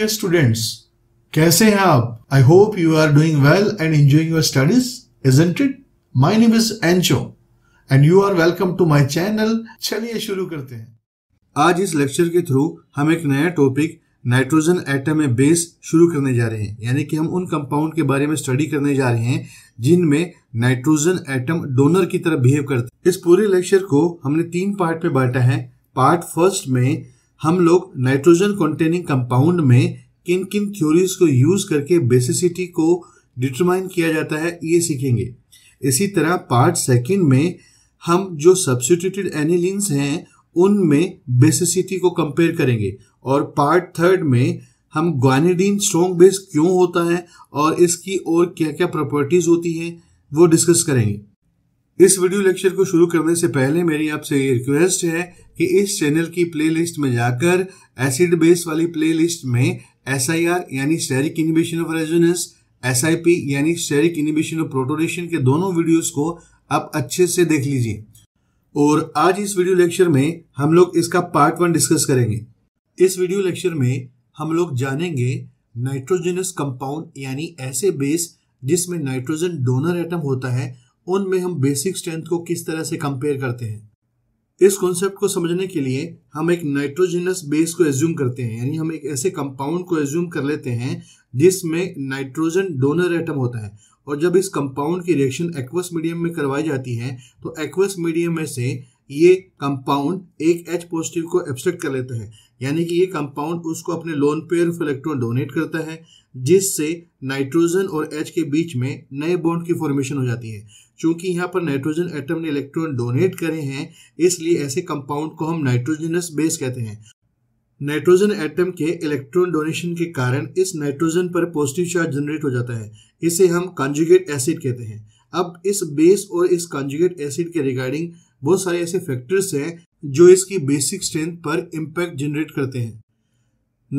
dear students कैसे हैं आप I hope you are doing well and enjoying your studies isn't my name is एंचो and you are welcome to my channel चलिए शुरू करते हैं आज इस लेक्चर के थ्रू हम एक नया टॉपिक नाइट्रोजन एटम में बेस शुरू करने जा रहे हैं यानी कि हम उन कंपाउंड के बारे में स्टडी करने जा रहे हैं जिनमें नाइट्रोजन एटम डोनर की तरह बिहेव करते हैं इस पूरे लेक्चर को हमने तीन पार्ट में बांटा है पार्ट फर्स्ट में हम लोग नाइट्रोजन कंटेनिंग कंपाउंड में किन किन थ्योरीज को यूज करके बेसिसिटी को डिटरमाइन किया जाता है ये सीखेंगे इसी तरह पार्ट सेकेंड में हम जो सब्सिट्यूटेड एनिलिन्स हैं उनमें बेसिसिटी को कंपेयर करेंगे और पार्ट थर्ड में हम ग्वानिडीन स्ट्रॉन्ग बेस क्यों होता है और इसकी और क्या क्या प्रॉपर्टीज होती हैं वो डिस्कस करेंगे इस वीडियो लेक्चर को शुरू करने से पहले मेरी आपसे ये रिक्वेस्ट है कि इस चैनल की प्लेलिस्ट में जाकर एसिड बेस वाली प्लेलिस्ट में एस यानी steric inhibition of resonance S यानी स्टेरिक इनिबिशन ऑफ प्रोटोनेशन के दोनों वीडियोस को आप अच्छे से देख लीजिए और आज इस वीडियो लेक्चर में हम लोग इसका पार्ट वन डिस्कस करेंगे इस वीडियो लेक्चर में हम लोग जानेंगे नाइट्रोजनस कंपाउंड यानी ऐसे बेस जिसमें नाइट्रोजन डोनर एटम होता है उनमें हम बेसिक स्ट्रेंथ को किस तरह से कंपेयर करते हैं इस कॉन्सेप्ट को समझने के लिए हम एक नाइट्रोजनस बेस को एज्यूम करते हैं यानी हम एक ऐसे कंपाउंड को एज्यूम कर लेते हैं जिसमें नाइट्रोजन डोनर एटम होता है और जब इस कंपाउंड की रिएक्शन एक्वस मीडियम में करवाई जाती है तो एक्वस मीडियम में से ये कंपाउंड एक एच पॉजिटिव को एब्स्ट्रैक्ट कर लेता है यानी कि ये कंपाउंड उसको अपने lone pair of electron donate करता है जिससे नाइट्रोजन और एच के बीच में नए बॉन्ड की फॉर्मेशन हो जाती है चूंकि यहाँ पर नाइट्रोजन एटम ने इलेक्ट्रॉन डोनेट करे हैं इसलिए ऐसे कंपाउंड को हम नाइट्रोजनस बेस कहते हैं नाइट्रोजन एटम के इलेक्ट्रॉन डोनेशन के कारण इस नाइट्रोजन पर पॉजिटिव चार्ज जनरेट हो जाता है इसे हम कॉन्जुगेट एसिड कहते हैं अब इस बेस और इस कॉन्जुगेट एसिड के रिगार्डिंग बहुत सारे ऐसे फैक्टर्स हैं जो इसकी बेसिक स्ट्रेंथ पर इम्पैक्ट जनरेट करते हैं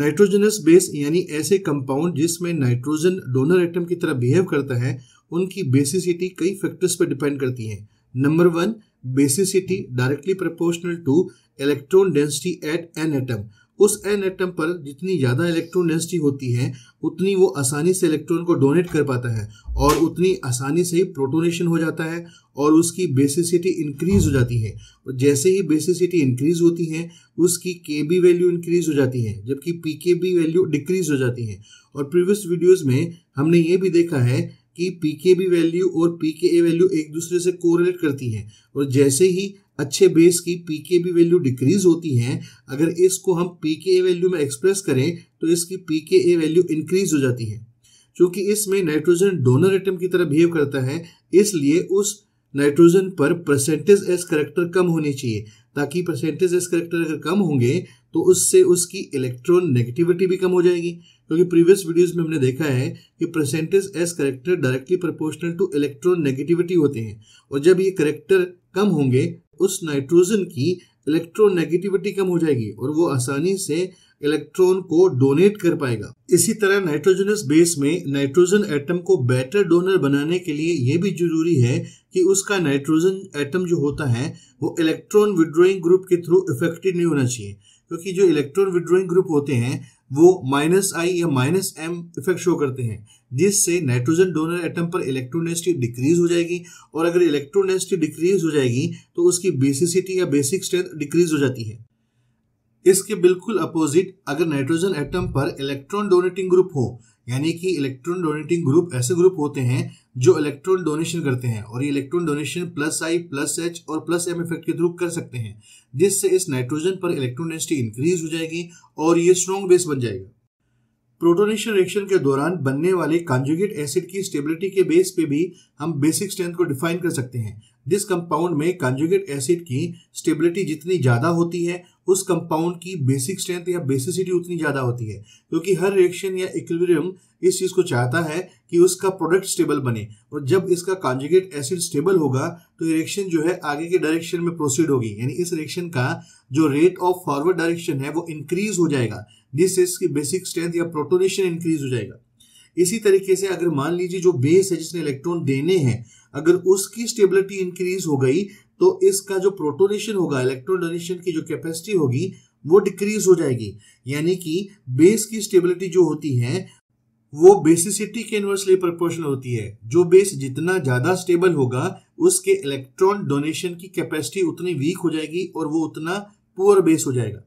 नाइट्रोजनस बेस यानी ऐसे कंपाउंड जिसमें नाइट्रोजन डोनर एटम की तरह बिहेव करता है उनकी बेसिसिटी कई फैक्टर्स पर डिपेंड करती है number one basicity directly proportional to electron density at N atom उस एन एटम पर जितनी ज़्यादा इलेक्ट्रॉन डेंसिटी होती है उतनी वो आसानी से इलेक्ट्रॉन को डोनेट कर पाता है और उतनी आसानी से ही प्रोटोनेशन हो जाता है और उसकी बेसिसिटी इंक्रीज हो जाती है और जैसे ही बेसिसिटी इंक्रीज होती है उसकी के बी वैल्यू इंक्रीज हो जाती है जबकि पी के बी वैल्यू डिक्रीज हो जाती है और प्रीवियस वीडियोज़ में हमने ये भी देखा है कि पी के बी वैल्यू और पी के ए वैल्यू एक दूसरे से कोरिलेट करती हैं और जैसे ही अच्छे बेस की पी के बी वैल्यू डिक्रीज होती है अगर इसको हम पी के ए वैल्यू में एक्सप्रेस करें तो इसकी पी के ए वैल्यू इंक्रीज हो जाती है क्योंकि इसमें नाइट्रोजन डोनर एटम की तरह बिहेव करता है इसलिए उस नाइट्रोजन पर परसेंटेज एस करेक्टर कम होने चाहिए ताकि परसेंटेज एस करेक्टर अगर कम होंगे तो उससे उसकी इलेक्ट्रॉन नेगेटिविटी भी कम हो जाएगी क्योंकि प्रीवियस वीडियोस में हमने देखा है कि percentage S character directly proportional to electron negativity होते हैं और जब ये करेक्टर कम होंगे उस नाइट्रोजन की इलेक्ट्रॉन नेगेटिविटी कम हो जाएगी और वो आसानी से इलेक्ट्रॉन को डोनेट कर पाएगा इसी तरह नाइट्रोजनस बेस में नाइट्रोजन एटम को बेटर डोनर बनाने के लिए यह भी जरूरी है कि उसका नाइट्रोजन एटम जो होता है वो इलेक्ट्रॉन विड्रोइंग ग्रुप के थ्रू इफेक्टिव नहीं होना चाहिए क्योंकि जो इलेक्ट्रॉन विड्रोइंग ग्रुप होते हैं वो माइनस आई या माइनस एम इफेक्ट शो करते हैं जिससे नाइट्रोजन डोनर एटम पर इलेक्ट्रोनेसिटी डिक्रीज हो जाएगी और अगर इलेक्ट्रोनेसिटी डिक्रीज हो जाएगी तो उसकी बेसिसिटी या बेसिक स्ट्रेंथ डिक्रीज हो जाती है इसके बिल्कुल अपोजिट अगर नाइट्रोजन एटम पर इलेक्ट्रॉन डोनेटिंग ग्रुप हो यानी कि इलेक्ट्रॉन डोनेटिंग ग्रुप ऐसे ग्रुप होते हैं जो इलेक्ट्रॉन डोनेशन करते हैं और ये electron donation plus I plus H और प्लस एम इफेक्ट के थ्रू कर सकते हैं जिससे इस नाइट्रोजन पर इलेक्ट्रॉन डेंसिटी इंक्रीज हो जाएगी और ये स्ट्रॉन्ग बेस बन जाएगा प्रोटोनेशन रिएक्शन के दौरान बनने वाले कॉन्जुगेट एसिड की स्टेबिलिटी के बेस पे भी हम बेसिक स्ट्रेंथ को डिफाइन कर सकते हैं जिस कंपाउंड में कंजुगेट एसिड की स्टेबिलिटी जितनी ज़्यादा होती है उस कंपाउंड की बेसिक स्ट्रेंथ या बेसिसिटी उतनी ज़्यादा होती है क्योंकि हर रिएक्शन या इक्विलिब्रियम इस चीज़ को चाहता है कि उसका प्रोडक्ट स्टेबल बने और जब इसका कॉन्जुगेट एसिड स्टेबल होगा तो रिएक्शन जो है आगे के डायरेक्शन में प्रोसीड होगी यानी इस रिएक्शन का जो रेट ऑफ फॉरवर्ड डायरेक्शन है वो इंक्रीज हो जाएगा जिस इसकी बेसिक स्ट्रेंथ या प्रोटोनेशन इंक्रीज हो जाएगा इसी तरीके से अगर मान लीजिए जो बेस है जिसने इलेक्ट्रॉन देने हैं अगर उसकी स्टेबिलिटी इंक्रीज हो गई तो इसका जो प्रोटोनेशन होगा इलेक्ट्रॉन डोनेशन की जो कैपेसिटी होगी वो डिक्रीज हो जाएगी यानी कि बेस की स्टेबिलिटी जो होती है वो बेसिसिटी के इनवर्सली प्रोपोर्शनल होती है जो बेस जितना ज़्यादा स्टेबल होगा उसके इलेक्ट्रॉन डोनेशन की कैपेसिटी उतनी वीक हो जाएगी और वो उतना पुअर बेस हो जाएगा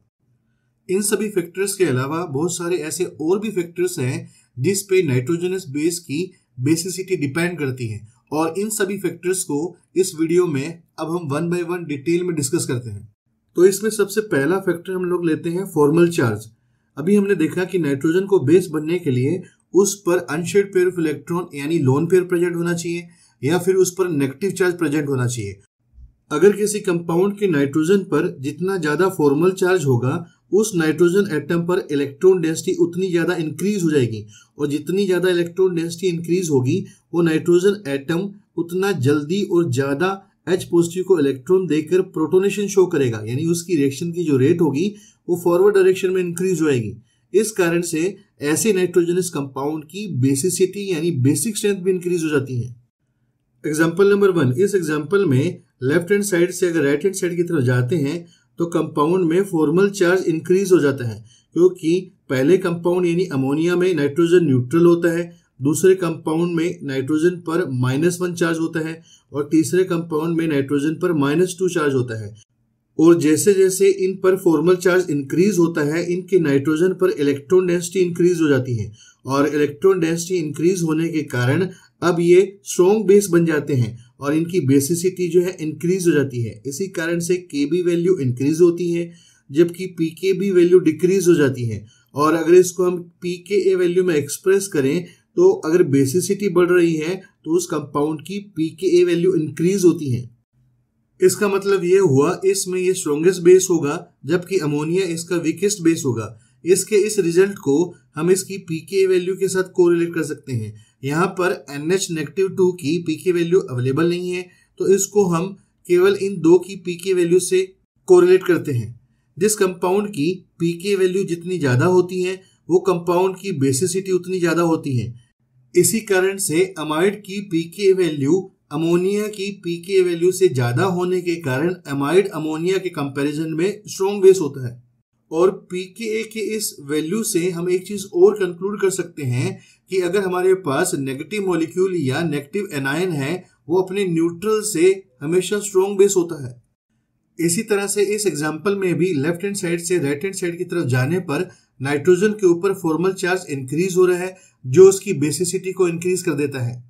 इन सभी फैक्टर्स के अलावा बहुत सारे ऐसे और भी फैक्टर्स हैं जिस पे नाइट्रोजनस बेस की बेसिसिटी डिपेंड करती है और इन सभी फैक्टर्स को इस वीडियो में अब हम वन बाय वन डिटेल में डिस्कस करते हैं तो इसमें सबसे पहला फैक्टर हम लोग लेते हैं फॉर्मल चार्ज अभी हमने देखा कि नाइट्रोजन को बेस बनने के लिए उस पर अनशेड पेयर ऑफ इलेक्ट्रॉन यानी लोन पेयर प्रेजेंट होना चाहिए या फिर उस पर नेगेटिव चार्ज प्रेजेंट होना चाहिए अगर किसी कंपाउंड के नाइट्रोजन पर जितना ज्यादा फॉर्मल चार्ज होगा उस नाइट्रोजन एटम पर इलेक्ट्रॉन डेंसिटी उतनी ज़्यादा इंक्रीज हो जाएगी और जितनी ज़्यादा इलेक्ट्रॉन डेंसिटी इंक्रीज होगी वो नाइट्रोजन एटम उतना जल्दी और ज़्यादा एच पॉजिटिव को इलेक्ट्रॉन देकर प्रोटोनेशन शो करेगा यानी उसकी रिएक्शन की जो रेट होगी वो फॉरवर्ड डायरेक्शन में इंक्रीज हो जाएगी इस कारण से ऐसे नाइट्रोजनस कंपाउंड की बेसिसिटी यानी बेसिक स्ट्रेंथ भी इंक्रीज हो जाती है एग्जाम्पल नंबर वन इस एग्जाम्पल में लेफ्ट हैंड साइड से अगर राइट हैंड साइड की तरफ जाते हैं तो कंपाउंड में फॉर्मल चार्ज इंक्रीज हो जाता है क्योंकि पहले कंपाउंड यानी अमोनिया में नाइट्रोजन न्यूट्रल होता है दूसरे कंपाउंड में नाइट्रोजन पर माइनस वन चार्ज होता है और तीसरे कंपाउंड में नाइट्रोजन पर माइनस टू चार्ज होता है और जैसे जैसे इन पर फॉर्मल चार्ज इंक्रीज होता है इनके नाइट्रोजन पर इलेक्ट्रॉन डेंसिटी इंक्रीज हो जाती है और इलेक्ट्रॉन डेंसिटी इंक्रीज होने के कारण अब ये स्ट्रॉन्ग बेस बन जाते हैं और इनकी बेसिसिटी जो है इंक्रीज हो जाती है इसी कारण से के बी वैल्यू इंक्रीज होती है जबकि पी के बी वैल्यू डिक्रीज हो जाती है और अगर इसको हम पी के ए वैल्यू में एक्सप्रेस करें तो अगर बेसिसिटी बढ़ रही है तो उस कंपाउंड की पी के ए वैल्यू इंक्रीज होती है इसका मतलब ये हुआ इसमें ये स्ट्रोंगेस्ट बेस होगा जबकि अमोनिया इसका वीकेस्ट बेस होगा इसके इस रिजल्ट को हम इसकी पीके वैल्यू के साथ कोरिलेट कर सकते हैं यहाँ पर एन एच नेगेटिव टू की पीके वैल्यू अवेलेबल नहीं है तो इसको हम केवल इन दो की पीके वैल्यू से कोरिलेट करते हैं जिस कंपाउंड की पीके वैल्यू जितनी ज़्यादा होती है वो कंपाउंड की बेसिसिटी उतनी ज़्यादा होती है इसी कारण से अमाइड की पीके वैल्यू अमोनिया की पीके वैल्यू से ज़्यादा होने के कारण अमाइड अमोनिया के कंपैरिजन में स्ट्रॉन्ग बेस होता है और पी के ए के इस वैल्यू से हम एक चीज़ और कंक्लूड कर सकते हैं कि अगर हमारे पास नेगेटिव मॉलिक्यूल या नेगेटिव एनायन है वो अपने न्यूट्रल से हमेशा स्ट्रॉन्ग बेस होता है इसी तरह से इस एग्जाम्पल में भी लेफ्ट हैंड साइड से राइट हैंड साइड की तरफ जाने पर नाइट्रोजन के ऊपर फॉर्मल चार्ज इंक्रीज हो रहा है जो उसकी बेसिसिटी को इंक्रीज कर देता है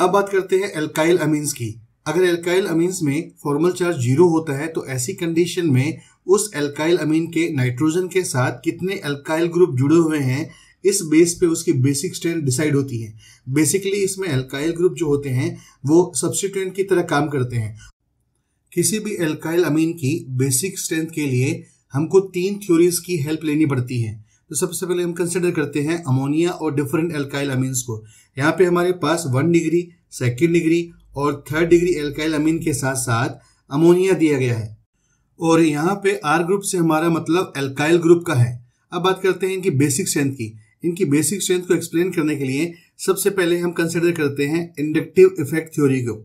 अब बात करते हैं एल्काइल अमीन्स की अगर एल्काइल अमीन्स में फॉर्मल चार्ज जीरो होता है तो ऐसी कंडीशन में उस एल्काइल अमीन के नाइट्रोजन के साथ कितने एल्काइल ग्रुप जुड़े हुए हैं इस बेस पे उसकी बेसिक स्ट्रेंथ डिसाइड होती है बेसिकली इसमें एल्काइल ग्रुप जो होते हैं वो सब्सिट्यूएंट की तरह काम करते हैं किसी भी एल्काइल अमीन की बेसिक स्ट्रेंथ के लिए हमको तीन थ्योरीज की हेल्प लेनी पड़ती है तो सबसे पहले हम कंसिडर करते हैं अमोनिया और डिफरेंट एल्काइल अमीन्स को यहाँ पे हमारे पास वन डिग्री सेकेंड डिग्री और थर्ड डिग्री एल्काइल अमीन के साथ साथ अमोनिया दिया गया है और यहाँ पे आर ग्रुप से हमारा मतलब एल्काइल ग्रुप का है अब बात करते हैं इनकी बेसिक स्ट्रेंथ की इनकी बेसिक स्ट्रेंथ को एक्सप्लेन करने के लिए सबसे पहले हम कंसिडर करते हैं इंडक्टिव इफेक्ट थ्योरी को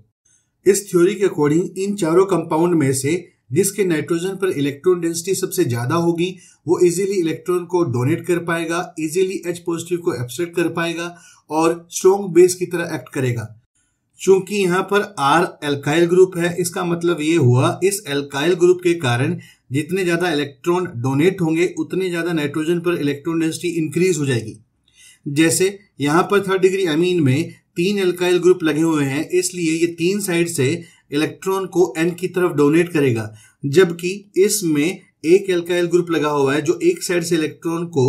इस थ्योरी के अकॉर्डिंग इन चारों कंपाउंड में से जिसके नाइट्रोजन पर इलेक्ट्रॉन डेंसिटी सबसे ज्यादा होगी वो इजीली इलेक्ट्रॉन को डोनेट कर पाएगा इजीली एच पॉजिटिव को एब्सट्रैक्ट कर पाएगा और स्ट्रॉन्ग बेस की तरह एक्ट करेगा चूंकि यहाँ पर आर एल्काइल ग्रुप है इसका मतलब ये हुआ इस एल्काइल ग्रुप के कारण जितने ज़्यादा इलेक्ट्रॉन डोनेट होंगे उतने ज़्यादा नाइट्रोजन पर इलेक्ट्रॉन डेंसिटी इंक्रीज हो जाएगी जैसे यहाँ पर थर्ड डिग्री अमीन में तीन एल्काइल ग्रुप लगे हुए हैं इसलिए ये तीन साइड से इलेक्ट्रॉन को एन की तरफ डोनेट करेगा जबकि इसमें एक एल्काइल ग्रुप लगा हुआ है जो एक साइड से इलेक्ट्रॉन को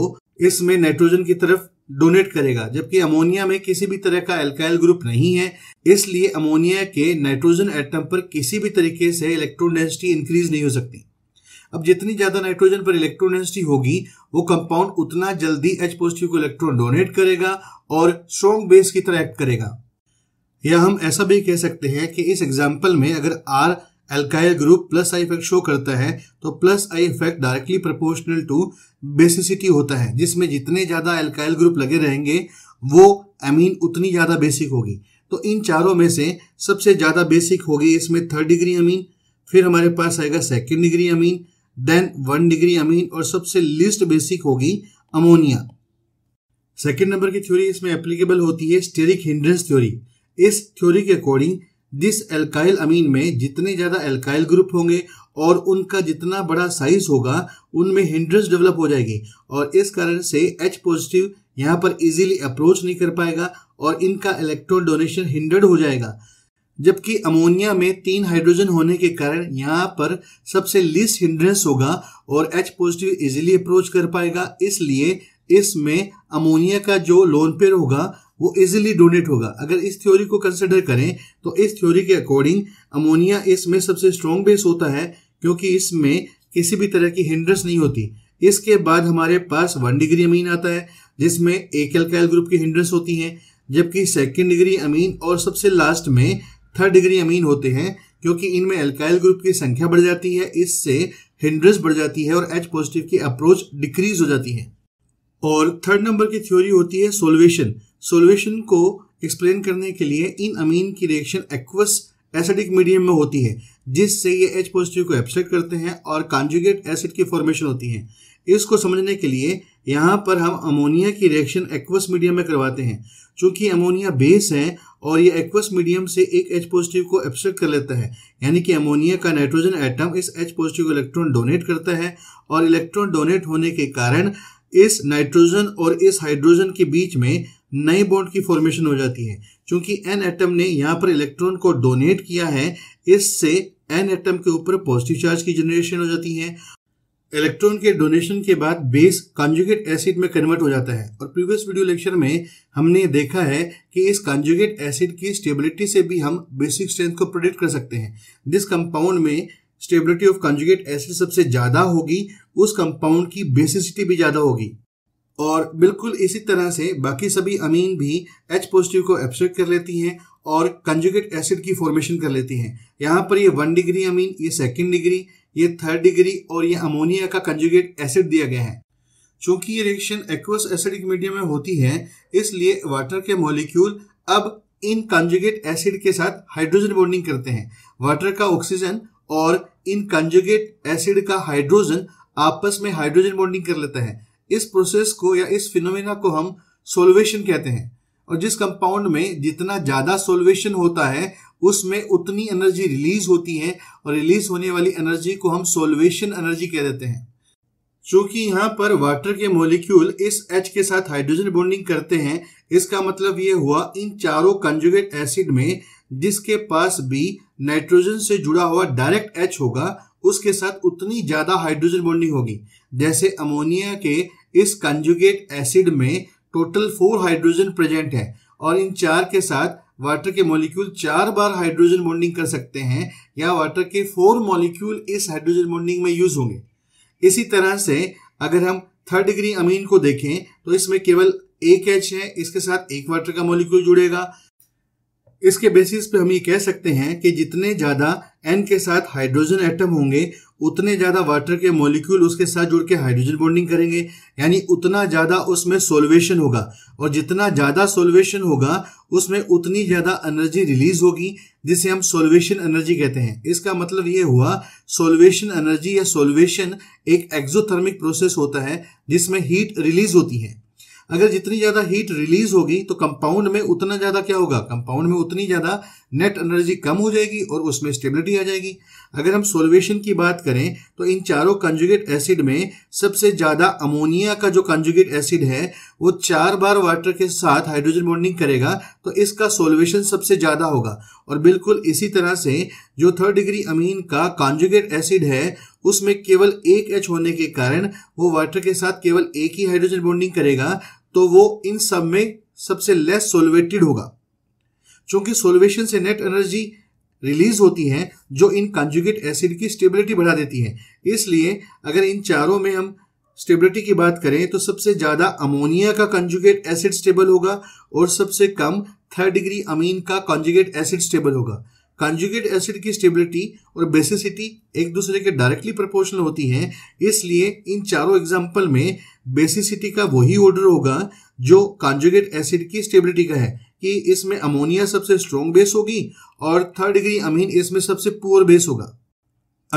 इसमें नाइट्रोजन की तरफ डोनेट करेगा जबकि अमोनिया में किसी भी तरह का एल्काइल ग्रुप नहीं है इसलिए अमोनिया के नाइट्रोजन एटम पर किसी भी तरीके से इलेक्ट्रॉन डेंसिटी इंक्रीज नहीं हो सकती अब जितनी ज्यादा नाइट्रोजन पर इलेक्ट्रॉन डेंसिटी होगी वो कंपाउंड उतना जल्दी एच पॉजिटिव को इलेक्ट्रॉन डोनेट करेगा और स्ट्रॉन्ग बेस की तरह एक्ट करेगा या हम ऐसा भी कह सकते हैं कि इस एग्जाम्पल में अगर R alkyl group plus I effect show करता है तो plus I effect directly proportional to basicity होता है जिसमें जितने ज़्यादा एल्काइल ग्रुप लगे रहेंगे वो अमीन उतनी ज़्यादा बेसिक होगी तो इन चारों में से सबसे ज़्यादा बेसिक होगी इसमें थर्ड डिग्री अमीन फिर हमारे पास आएगा second degree amine then one degree amine और सबसे लिस्ट बेसिक होगी अमोनिया सेकेंड नंबर की थ्योरी इसमें एप्लीकेबल होती है स्टेरिक हिंड्रेंस थ्योरी इस थ्योरी के अकॉर्डिंग जिस एल्काइल अमीन में जितने ज़्यादा एल्काइल ग्रुप होंगे और उनका जितना बड़ा साइज होगा उनमें हिंड्रेंस डेवलप हो जाएगी और इस कारण से एच पॉजिटिव यहाँ पर इजीली अप्रोच नहीं कर पाएगा और इनका इलेक्ट्रॉन डोनेशन हिंडर्ड हो जाएगा जबकि अमोनिया में तीन हाइड्रोजन होने के कारण यहाँ पर सबसे लीस हिंड्रेंस होगा और एच पॉजिटिव इजीली अप्रोच कर पाएगा इसलिए इसमें अमोनिया का जो लोन पेयर होगा वो इजिली डोनेट होगा अगर इस थ्योरी को कंसिडर करें तो इस थ्योरी के अकॉर्डिंग अमोनिया इसमें सबसे स्ट्रॉन्ग बेस होता है क्योंकि इसमें किसी भी तरह की हिंड्रेंस नहीं होती इसके बाद हमारे पास वन डिग्री अमीन आता है जिसमें एक एलकाइल ग्रुप की हिंड्रेंस होती है जबकि सेकेंड डिग्री अमीन और सबसे लास्ट में थर्ड डिग्री अमीन होते हैं क्योंकि इनमें एल्काइल ग्रुप की संख्या बढ़ जाती है इससे हिंड्रेंस बढ़ जाती है और एच पॉजिटिव की अप्रोच डिक्रीज हो जाती है और थर्ड नंबर की थ्योरी होती है सोल्वेशन सोल्यूशन को एक्सप्लेन करने के लिए इन अमीन की रिएक्शन एक्वस एसिडिक मीडियम में होती है जिससे ये एच पॉजिटिव को एब्स्ट्रैक्ट करते हैं और कॉन्जुगेट एसिड की फॉर्मेशन होती है इसको समझने के लिए यहाँ पर हम अमोनिया की रिएक्शन एक्वस मीडियम में करवाते हैं चूँकि अमोनिया बेस है और ये एक्वस मीडियम से एक एच पॉजिटिव को एब्स्ट्रैक्ट कर लेता है यानी कि अमोनिया का नाइट्रोजन एटम इस एच पॉजिटिव को इलेक्ट्रॉन डोनेट करता है और इलेक्ट्रॉन डोनेट होने के कारण इस नाइट्रोजन और इस हाइड्रोजन के बीच में नए बॉन्ड की फॉर्मेशन हो जाती है क्योंकि एन एटम ने यहाँ पर इलेक्ट्रॉन को डोनेट किया है इससे एन एटम के ऊपर पॉजिटिव चार्ज की जनरेशन हो जाती है इलेक्ट्रॉन के डोनेशन के बाद बेस कॉन्जुगेट एसिड में कन्वर्ट हो जाता है और प्रीवियस वीडियो लेक्चर में हमने देखा है कि इस कॉन्जुगेट एसिड की स्टेबिलिटी से भी हम बेसिक स्ट्रेंथ को प्रोडिक्ट कर सकते हैं जिस कंपाउंड में स्टेबिलिटी ऑफ कॉन्जुगेट एसिड सबसे ज़्यादा होगी उस कंपाउंड की बेसिसिटी भी ज़्यादा होगी और बिल्कुल इसी तरह से बाकी सभी अमीन भी एच पॉजिटिव को एब्सर्व कर लेती हैं और कंजुगेट एसिड की फॉर्मेशन कर लेती हैं यहाँ पर ये वन डिग्री अमीन ये सेकेंड डिग्री ये थर्ड डिग्री और ये अमोनिया का कंजुगेट एसिड दिया गया है चूंकि ये रिएक्शन एक्वस एसिडिक मीडियम में होती है इसलिए वाटर के मॉलिक्यूल अब इन कंजुगेट एसिड के साथ हाइड्रोजन बॉन्डिंग करते हैं वाटर का ऑक्सीजन और इन कंजुगेट एसिड का हाइड्रोजन आपस में हाइड्रोजन बॉन्डिंग कर लेता है इस प्रोसेस को या इस फिनोमेना को हम सोल्वेशन कहते हैं और जिस कंपाउंड में जितना ज़्यादा सोल्वेशन होता है उसमें उतनी एनर्जी रिलीज होती है और रिलीज होने वाली एनर्जी को हम सोल्वेशन एनर्जी कह देते हैं चूंकि यहाँ पर वाटर के मोलिक्यूल इस एच के साथ हाइड्रोजन बॉन्डिंग करते हैं इसका मतलब ये हुआ इन चारों कंजुगेट एसिड में जिसके पास भी नाइट्रोजन से जुड़ा हुआ डायरेक्ट एच होगा उसके साथ उतनी ज़्यादा हाइड्रोजन बॉन्डिंग होगी जैसे अमोनिया के इस कंजुगेट एसिड में टोटल फोर हाइड्रोजन प्रेजेंट है और इन चार के साथ वाटर के मॉलिक्यूल चार बार हाइड्रोजन बॉन्डिंग कर सकते हैं या वाटर के फोर मॉलिक्यूल इस हाइड्रोजन बॉन्डिंग में यूज होंगे इसी तरह से अगर हम थर्ड डिग्री अमीन को देखें तो इसमें केवल एक एच है इसके साथ एक वाटर का मॉलिक्यूल जुड़ेगा इसके बेसिस पे हम ये कह सकते हैं कि जितने ज़्यादा एन के साथ हाइड्रोजन एटम होंगे उतने ज़्यादा वाटर के मॉलिक्यूल उसके साथ जुड़ के हाइड्रोजन बॉन्डिंग करेंगे यानी उतना ज़्यादा उसमें सोल्वेशन होगा और जितना ज़्यादा सोल्वेशन होगा उसमें उतनी ज़्यादा एनर्जी रिलीज होगी जिसे हम सोल्वेशन एनर्जी कहते हैं इसका मतलब ये हुआ सोल्वेशन एनर्जी या सोल्वेशन एक एक्जोथर्मिक प्रोसेस होता है जिसमें हीट रिलीज होती है अगर जितनी ज्यादा हीट रिलीज होगी तो कंपाउंड में उतना ज्यादा क्या होगा कंपाउंड में उतनी ज्यादा नेट एनर्जी कम हो जाएगी और उसमें स्टेबिलिटी आ जाएगी अगर हम सोल्वेशन की बात करें तो इन चारों कंजुगेट एसिड में सबसे ज्यादा अमोनिया का जो कंजुगेट एसिड है वो चार बार वाटर के साथ हाइड्रोजन बॉन्डिंग करेगा तो इसका सोल्वेशन सबसे ज्यादा होगा और बिल्कुल इसी तरह से जो थर्ड डिग्री अमीन का कॉन्जुगेट एसिड है उसमें केवल एक एच होने के कारण वो वाटर के साथ केवल एक ही हाइड्रोजन बॉन्डिंग करेगा तो वो इन सब में सबसे लेस सोलवेटेड होगा चूंकि सोलवेशन से नेट एनर्जी रिलीज होती है जो इन कंजुगेट एसिड की स्टेबिलिटी बढ़ा देती है इसलिए अगर इन चारों में हम स्टेबिलिटी की बात करें तो सबसे ज़्यादा अमोनिया का कंजुगेट एसिड स्टेबल होगा और सबसे कम थर्ड डिग्री अमीन का कॉन्जुगेट एसिड स्टेबल होगा कंजुगेट एसिड की स्टेबिलिटी और बेसिसिटी एक दूसरे के डायरेक्टली प्रोपोर्शनल होती है इसलिए इन चारों एग्जाम्पल में बेसिसिटी का वही ऑर्डर होगा जो कंजुगेट एसिड की स्टेबिलिटी का है कि इसमें अमोनिया सबसे स्ट्रॉन्ग बेस होगी और थर्ड डिग्री अमीन इसमें सबसे पुअर बेस होगा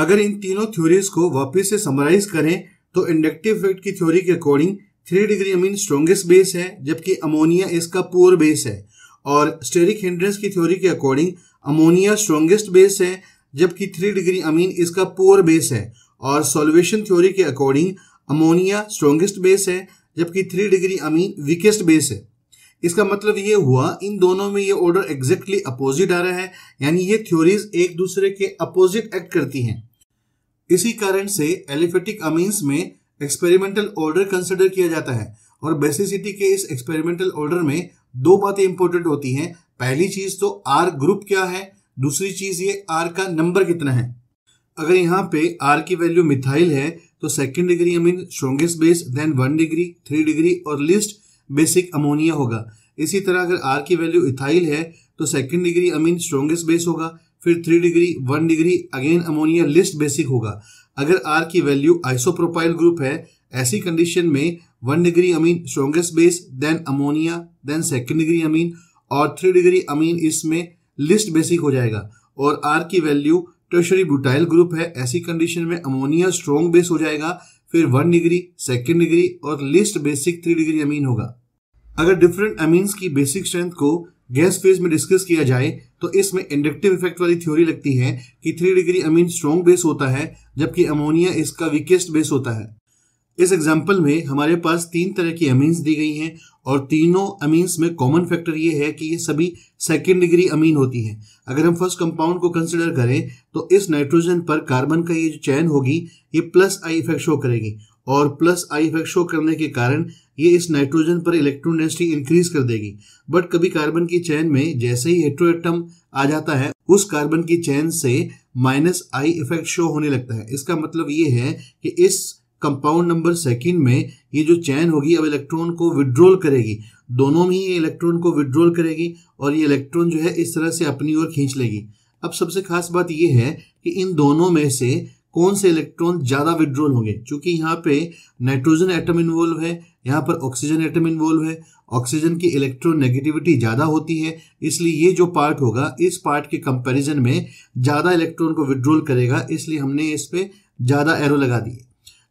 अगर इन तीनों थ्योरीज को वापस से समराइज करें तो इंडक्टिव इफेक्ट की थ्योरी के according three degree amine strongest base है जबकि अमोनिया इसका पुअर बेस है और स्टेरिक हिंड्रेंस की थ्योरी के अकॉर्डिंग अमोनिया स्ट्रॉन्गेस्ट बेस है जबकि थ्री डिग्री अमीन इसका पोअर बेस है और सॉल्वेशन थ्योरी के अकॉर्डिंग अमोनिया स्ट्रॉन्गेस्ट बेस है जबकि three degree amine weakest base है इसका मतलब ये हुआ इन दोनों में ये ऑर्डर एग्जैक्टली अपोजिट आ रहा है यानी ये थ्योरीज एक दूसरे के अपोजिट एक्ट करती हैं इसी कारण से एलिफेटिक अमीन्स में एक्सपेरिमेंटल ऑर्डर कंसिडर किया जाता है और बेसिसिटी के इस एक्सपेरिमेंटल ऑर्डर में दो बातें इंपॉर्टेंट होती हैं पहली चीज तो आर ग्रुप क्या है दूसरी चीज ये आर का नंबर कितना है अगर यहाँ पे आर की वैल्यू मिथाइल है तो second degree amine strongest base then one degree three degree और लिस्ट बेसिक अमोनिया होगा इसी तरह अगर आर की वैल्यू इथाइल है तो second degree amine strongest base होगा फिर three degree one degree again ammonia least basic होगा अगर आर की वैल्यू आइसोप्रोपाइल ग्रुप है ऐसी कंडीशन में one degree amine strongest base then ammonia then second degree amine और थ्री डिग्री अमीन इसमें लिस्ट बेसिक हो जाएगा और आर की वैल्यू टर्शरी ब्यूटाइल ग्रुप है ऐसी कंडीशन में अमोनिया स्ट्रॉन्ग बेस हो जाएगा फिर वन डिग्री सेकेंड डिग्री और least basic three degree amine होगा अगर डिफरेंट अमीन्स की बेसिक स्ट्रेंथ को गैस फेज में डिस्कस किया जाए तो इसमें इंडक्टिव इफेक्ट वाली थ्योरी लगती है कि three degree amine strong base होता है जबकि अमोनिया इसका वीकेस्ट बेस होता है इस एग्जाम्पल में हमारे पास तीन तरह की अमीन्स दी गई हैं और तीनों अमीन्स में कॉमन फैक्टर ये है कि ये सभी सेकेंड डिग्री अमीन होती हैं अगर हम फर्स्ट कंपाउंड को कंसिडर करें तो इस नाइट्रोजन पर कार्बन का ये जो चैन होगी ये प्लस आई इफेक्ट शो करेगी और प्लस आई इफेक्ट शो करने के कारण ये इस नाइट्रोजन पर इलेक्ट्रॉन डेंसिटी इंक्रीज कर देगी बट कभी कार्बन की चैन में जैसे ही हेट्रोएटम आ जाता है उस कार्बन की चैन से माइनस आई इफेक्ट शो होने लगता है इसका मतलब ये है कि इस कंपाउंड नंबर सेकेंड में ये जो चैन होगी अब इलेक्ट्रॉन को विड्रोल करेगी दोनों में ही ये इलेक्ट्रॉन को विड्रोल करेगी और ये इलेक्ट्रॉन जो है इस तरह से अपनी ओर खींच लेगी अब सबसे खास बात ये है कि इन दोनों में से कौन से इलेक्ट्रॉन ज़्यादा विड्रोल होंगे क्योंकि यहाँ पे नाइट्रोजन एटम इन्वॉल्व है यहाँ पर ऑक्सीजन एटम इन्वॉल्व है ऑक्सीजन की इलेक्ट्रॉन नेगेटिविटी ज़्यादा होती है इसलिए ये जो पार्ट होगा इस पार्ट के कंपैरिजन में ज़्यादा इलेक्ट्रॉन को विड्रोल करेगा इसलिए हमने इस पर ज़्यादा एरो लगा दिए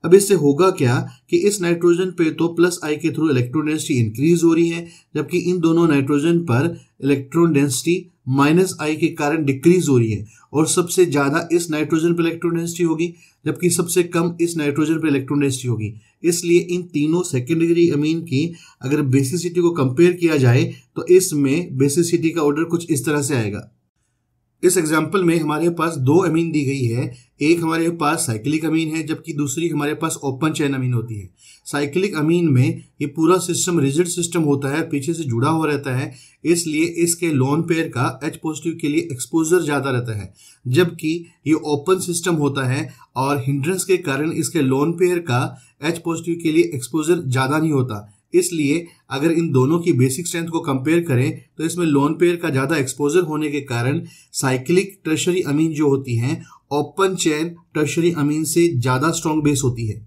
अब इससे होगा क्या कि इस नाइट्रोजन पे तो प्लस आई के थ्रू इलेक्ट्रॉन डेंसिटी इंक्रीज हो रही है जबकि इन दोनों नाइट्रोजन पर इलेक्ट्रॉन डेंसिटी माइनस आई के कारण डिक्रीज हो रही है और सबसे ज़्यादा इस नाइट्रोजन पर इलेक्ट्रॉन डेंसिटी होगी जबकि सबसे कम इस नाइट्रोजन पर इलेक्ट्रॉन डेंसिटी होगी इसलिए इन तीनों सेकेंडरी अमीन की अगर बेसिसिटी को कंपेयर किया जाए तो इसमें बेसिसिटी का ऑर्डर कुछ इस तरह से आएगा इस एग्जाम्पल में हमारे पास दो अमीन दी गई है एक हमारे पास साइक्लिक अमीन है जबकि दूसरी हमारे पास ओपन चैन अमीन होती है साइक्लिक अमीन में ये पूरा सिस्टम रिजिड सिस्टम होता है पीछे से जुड़ा हुआ रहता है इसलिए इसके लोन पेयर का एच पॉजिटिव के लिए एक्सपोजर ज़्यादा रहता है जबकि ये ओपन सिस्टम होता है और हिंड्रेंस के कारण इसके लोन पेयर का एच पॉजिटिव के लिए एक्सपोजर ज़्यादा नहीं होता इसलिए अगर इन दोनों की बेसिक स्ट्रेंथ को कंपेयर करें तो इसमें लोन पेयर का ज़्यादा एक्सपोजर होने के कारण साइक्लिक टर्शरी अमीन जो होती हैं ओपन चैन टर्शरी अमीन से ज़्यादा स्ट्रॉन्ग बेस होती है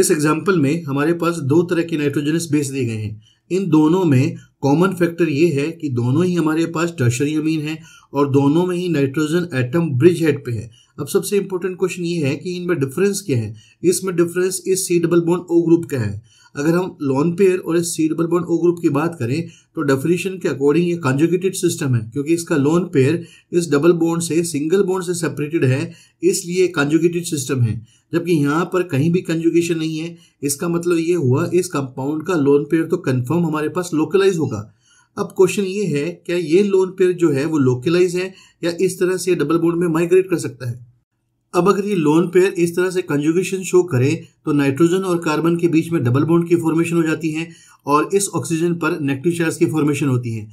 इस एग्जाम्पल में हमारे पास दो तरह के नाइट्रोजनस बेस दिए गए हैं इन दोनों में कॉमन फैक्टर ये है कि दोनों ही हमारे पास टर्शरी अमीन है और दोनों में ही नाइट्रोजन एटम ब्रिज हेड पे है अब सबसे इंपॉर्टेंट क्वेश्चन ये है कि इनमें डिफरेंस क्या है इसमें डिफरेंस इस C double bond O group का है अगर हम लॉन पेयर और इस C double bond O group की बात करें तो डेफिनेशन के अकॉर्डिंग ये कॉन्जुकेटेड सिस्टम है क्योंकि इसका लॉन पेयर इस डबल बॉन्ड से सिंगल बॉन्ड से सेपरेटेड है इसलिए कॉन्जुकेटेड सिस्टम है जबकि यहाँ पर कहीं भी कंजुगेशन नहीं है इसका मतलब ये हुआ इस कंपाउंड का लोन पेयर तो कन्फर्म हमारे पास लोकलाइज होगा अब क्वेश्चन ये है क्या ये लोन पेयर जो है वो लोकलाइज है या इस तरह से डबल बोर्ड में माइग्रेट कर सकता है अब अगर ये लोन पेयर इस तरह से कंजुगेशन शो करे तो नाइट्रोजन और कार्बन के बीच में डबल बोन्ड की फॉर्मेशन हो जाती है और इस ऑक्सीजन पर नेगेटिव चार्ज की फॉर्मेशन होती है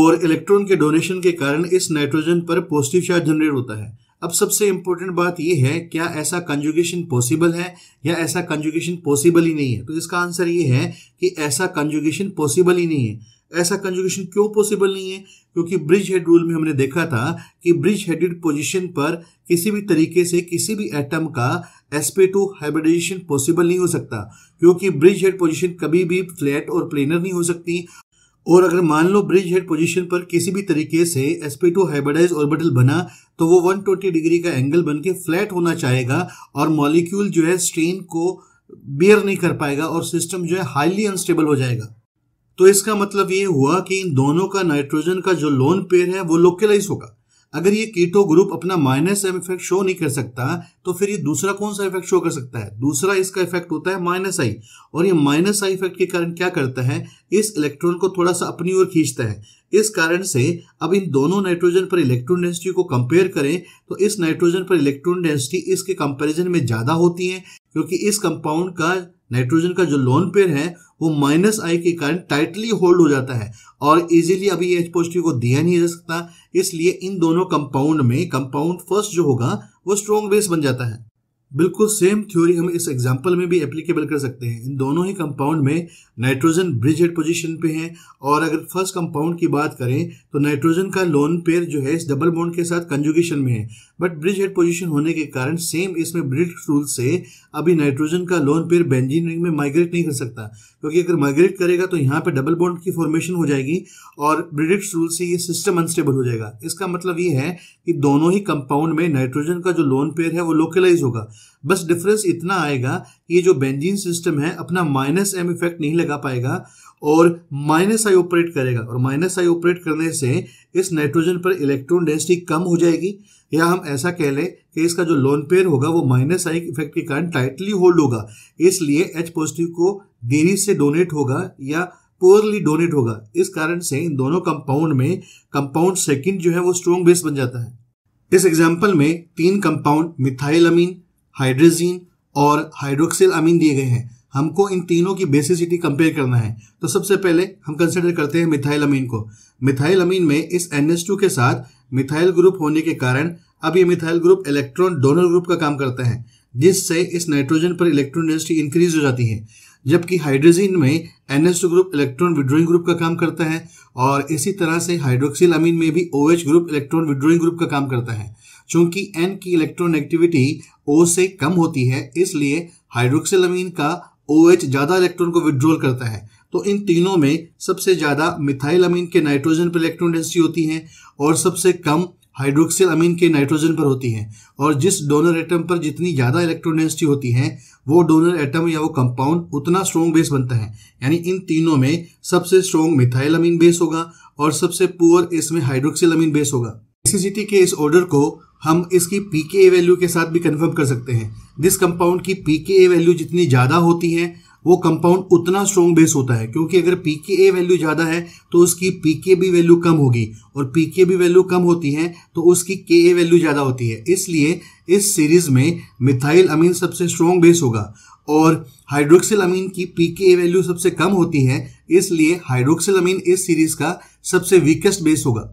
और इलेक्ट्रॉन के डोनेशन के कारण इस नाइट्रोजन पर पॉजिटिव चार्ज जनरेट होता है अब सबसे इंपॉर्टेंट बात यह है क्या ऐसा कंजुगेशन पॉसिबल है या ऐसा कंजुगेशन पॉसिबल ही नहीं है तो इसका आंसर ये है कि ऐसा कंजुगेशन पॉसिबल ही नहीं है ऐसा कंजुगेशन क्यों पॉसिबल नहीं है क्योंकि ब्रिज हेड रूल में हमने देखा था कि ब्रिज हेडेड पोजीशन पर किसी भी तरीके से किसी भी एटम का sp2 हाइब्रिडाइजेशन पॉसिबल नहीं हो सकता क्योंकि ब्रिज हेड पोजीशन कभी भी फ्लैट और प्लेनर नहीं हो सकती और अगर मान लो ब्रिज हेड पोजीशन पर किसी भी तरीके से sp2 टू हाइब्रिडाइज ऑर्बिटल बना तो वो 120 डिग्री का एंगल बन के फ्लैट होना चाहेगा और मॉलिक्यूल जो है स्ट्रेन को बियर नहीं कर पाएगा और सिस्टम जो है हाईली अनस्टेबल हो जाएगा तो इसका मतलब ये हुआ कि इन दोनों का नाइट्रोजन का जो लोन पेयर है वो लोकेलाइज होगा अगर ये कीटो ग्रुप अपना माइनस एम इफेक्ट शो नहीं कर सकता तो फिर ये दूसरा कौन सा इफेक्ट शो कर सकता है दूसरा इसका इफेक्ट होता है माइनस आई और ये माइनस आई इफेक्ट के कारण क्या करता है इस इलेक्ट्रॉन को थोड़ा सा अपनी ओर खींचता है इस कारण से अब इन दोनों नाइट्रोजन पर इलेक्ट्रॉन डेंसिटी को कंपेयर करें तो इस नाइट्रोजन पर इलेक्ट्रॉन डेंसिटी इसके कंपैरिजन में ज़्यादा होती है क्योंकि इस कंपाउंड का नाइट्रोजन का जो लोन पेयर है वो माइनस आई के कारण टाइटली होल्ड हो जाता है और इजीली अभी एच पॉजिटिव को दिया नहीं जा सकता इसलिए इन दोनों कंपाउंड में कंपाउंड फर्स्ट जो होगा वो स्ट्रॉन्ग बेस बन जाता है बिल्कुल सेम थ्योरी हम इस एग्जाम्पल में भी एप्लीकेबल कर सकते हैं इन दोनों ही कंपाउंड में नाइट्रोजन ब्रिज हेड पोजिशन पे हैं और अगर फर्स्ट कंपाउंड की बात करें तो नाइट्रोजन का लोन पेयर जो है इस डबल बॉन्ड के साथ कंजुगेशन में है बट ब्रिज हेड पोजिशन होने के कारण सेम इसमें ब्रिज रूल से अभी नाइट्रोजन का लोन पेयर बेंजिन रिंग में माइग्रेट नहीं कर सकता क्योंकि अगर माइग्रेट करेगा तो यहाँ पे डबल बॉन्ड की फॉर्मेशन हो जाएगी और ब्रिडिक्स रूल से ये सिस्टम अनस्टेबल हो जाएगा इसका मतलब ये है कि दोनों ही कंपाउंड में नाइट्रोजन का जो लोन पेयर है वो लोकलाइज होगा बस डिफरेंस इतना आएगा कि ये जो बेंजीन सिस्टम है अपना माइनस एम इफेक्ट नहीं लगा पाएगा और माइनस आई ऑपरेट करेगा और माइनस आई ऑपरेट करने से इस नाइट्रोजन पर इलेक्ट्रॉन डेंसिटी कम हो जाएगी या हम ऐसा कह लें कि इसका जो लोन पेयर होगा वो माइनस आई इफेक्ट के कारण टाइटली होल्ड होगा इसलिए एच पॉजिटिव को देरी से डोनेट होगा या पोअरली डोनेट होगा इस कारण से इन दोनों कंपाउंड में कंपाउंड सेकंड जो है वो स्ट्रॉन्ग बेस बन जाता है इस एग्जाम्पल में तीन कंपाउंड मिथाइल अमीन हाइड्रोजीन और हाइड्रोक्सिल अमीन दिए गए हैं हमको इन तीनों की बेसिसिटी कंपेयर करना है तो सबसे पहले हम कंसिडर करते हैं मिथाइल अमीन को मिथाइल अमीन में इस एन के साथ मिथाइल ग्रुप होने के कारण अब ये methyl group electron donor group का काम करता है जिससे इस नाइट्रोजन पर इलेक्ट्रॉन डेंसिटी इंक्रीज हो जाती है जबकि हाइड्रोजन में N group electron withdrawing group का काम करता है और इसी तरह से हाइड्रोक्सिल अमीन में भी O OH group electron withdrawing group का काम करता है चूंकि एन की इलेक्ट्रॉन एक्टिविटी ओ से कम होती है इसलिए हाइड्रोक्सिल अमीन का ओ OH ज़्यादा इलेक्ट्रॉन को विड्रोल करता है तो इन तीनों में सबसे ज़्यादा मिथाइल अमीन के नाइट्रोजन पर इलेक्ट्रॉन डेंसिटी होती है और सबसे कम हाइड्रोक्सिल अमीन के नाइट्रोजन पर होती है और जिस डोनर एटम पर जितनी ज़्यादा इलेक्ट्रॉन डेंसिटी होती है वो डोनर एटम या वो कंपाउंड उतना स्ट्रॉन्ग बेस बनता है यानी इन तीनों में सबसे स्ट्रॉन्ग मिथाइल अमीन बेस होगा और सबसे पुअर इसमें हाइड्रोक्सिल अमीन बेस होगा एसिसिटी के इस ऑर्डर को हम इसकी पीके वैल्यू के साथ भी कन्फर्म कर सकते हैं जिस कंपाउंड की पीके वैल्यू जितनी ज़्यादा होती है वो कंपाउंड उतना स्ट्रॉन्ग बेस होता है क्योंकि अगर पी के ए वैल्यू ज़्यादा है तो उसकी पी के बी वैल्यू कम होगी और पी के बी वैल्यू कम होती है तो उसकी के ए वैल्यू ज़्यादा होती है इसलिए इस सीरीज में मिथाइल अमीन सबसे स्ट्रॉन्ग बेस होगा और हाइड्रोक्सिल अमीन की पी के ए वैल्यू सबसे कम होती है इसलिए हाइड्रोक्सिल अमीन इस सीरीज का सबसे वीकेस्ट बेस होगा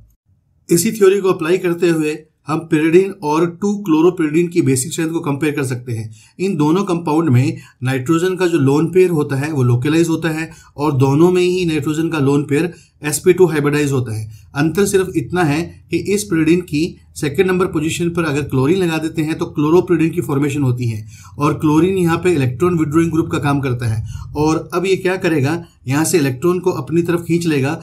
इसी थ्योरी को अप्लाई करते हुए हम पिरिडीन और टू क्लोरोपिरिडीन की बेसिक स्ट्रेंथ को कंपेयर कर सकते हैं इन दोनों कंपाउंड में नाइट्रोजन का जो लोन पेयर होता है वो लोकलाइज होता है और दोनों में ही नाइट्रोजन का लोन पेयर sp2 हाइब्रिडाइज होता है अंतर सिर्फ इतना है कि इस पिरिडीन की सेकेंड नंबर पोजिशन पर अगर क्लोरीन लगा देते हैं तो क्लोरोपिरिडीन की फॉर्मेशन होती है और क्लोरीन यहाँ पे इलेक्ट्रॉन विड्रोइंग ग्रुप का काम करता है और अब ये क्या करेगा यहाँ से इलेक्ट्रॉन को अपनी तरफ खींच लेगा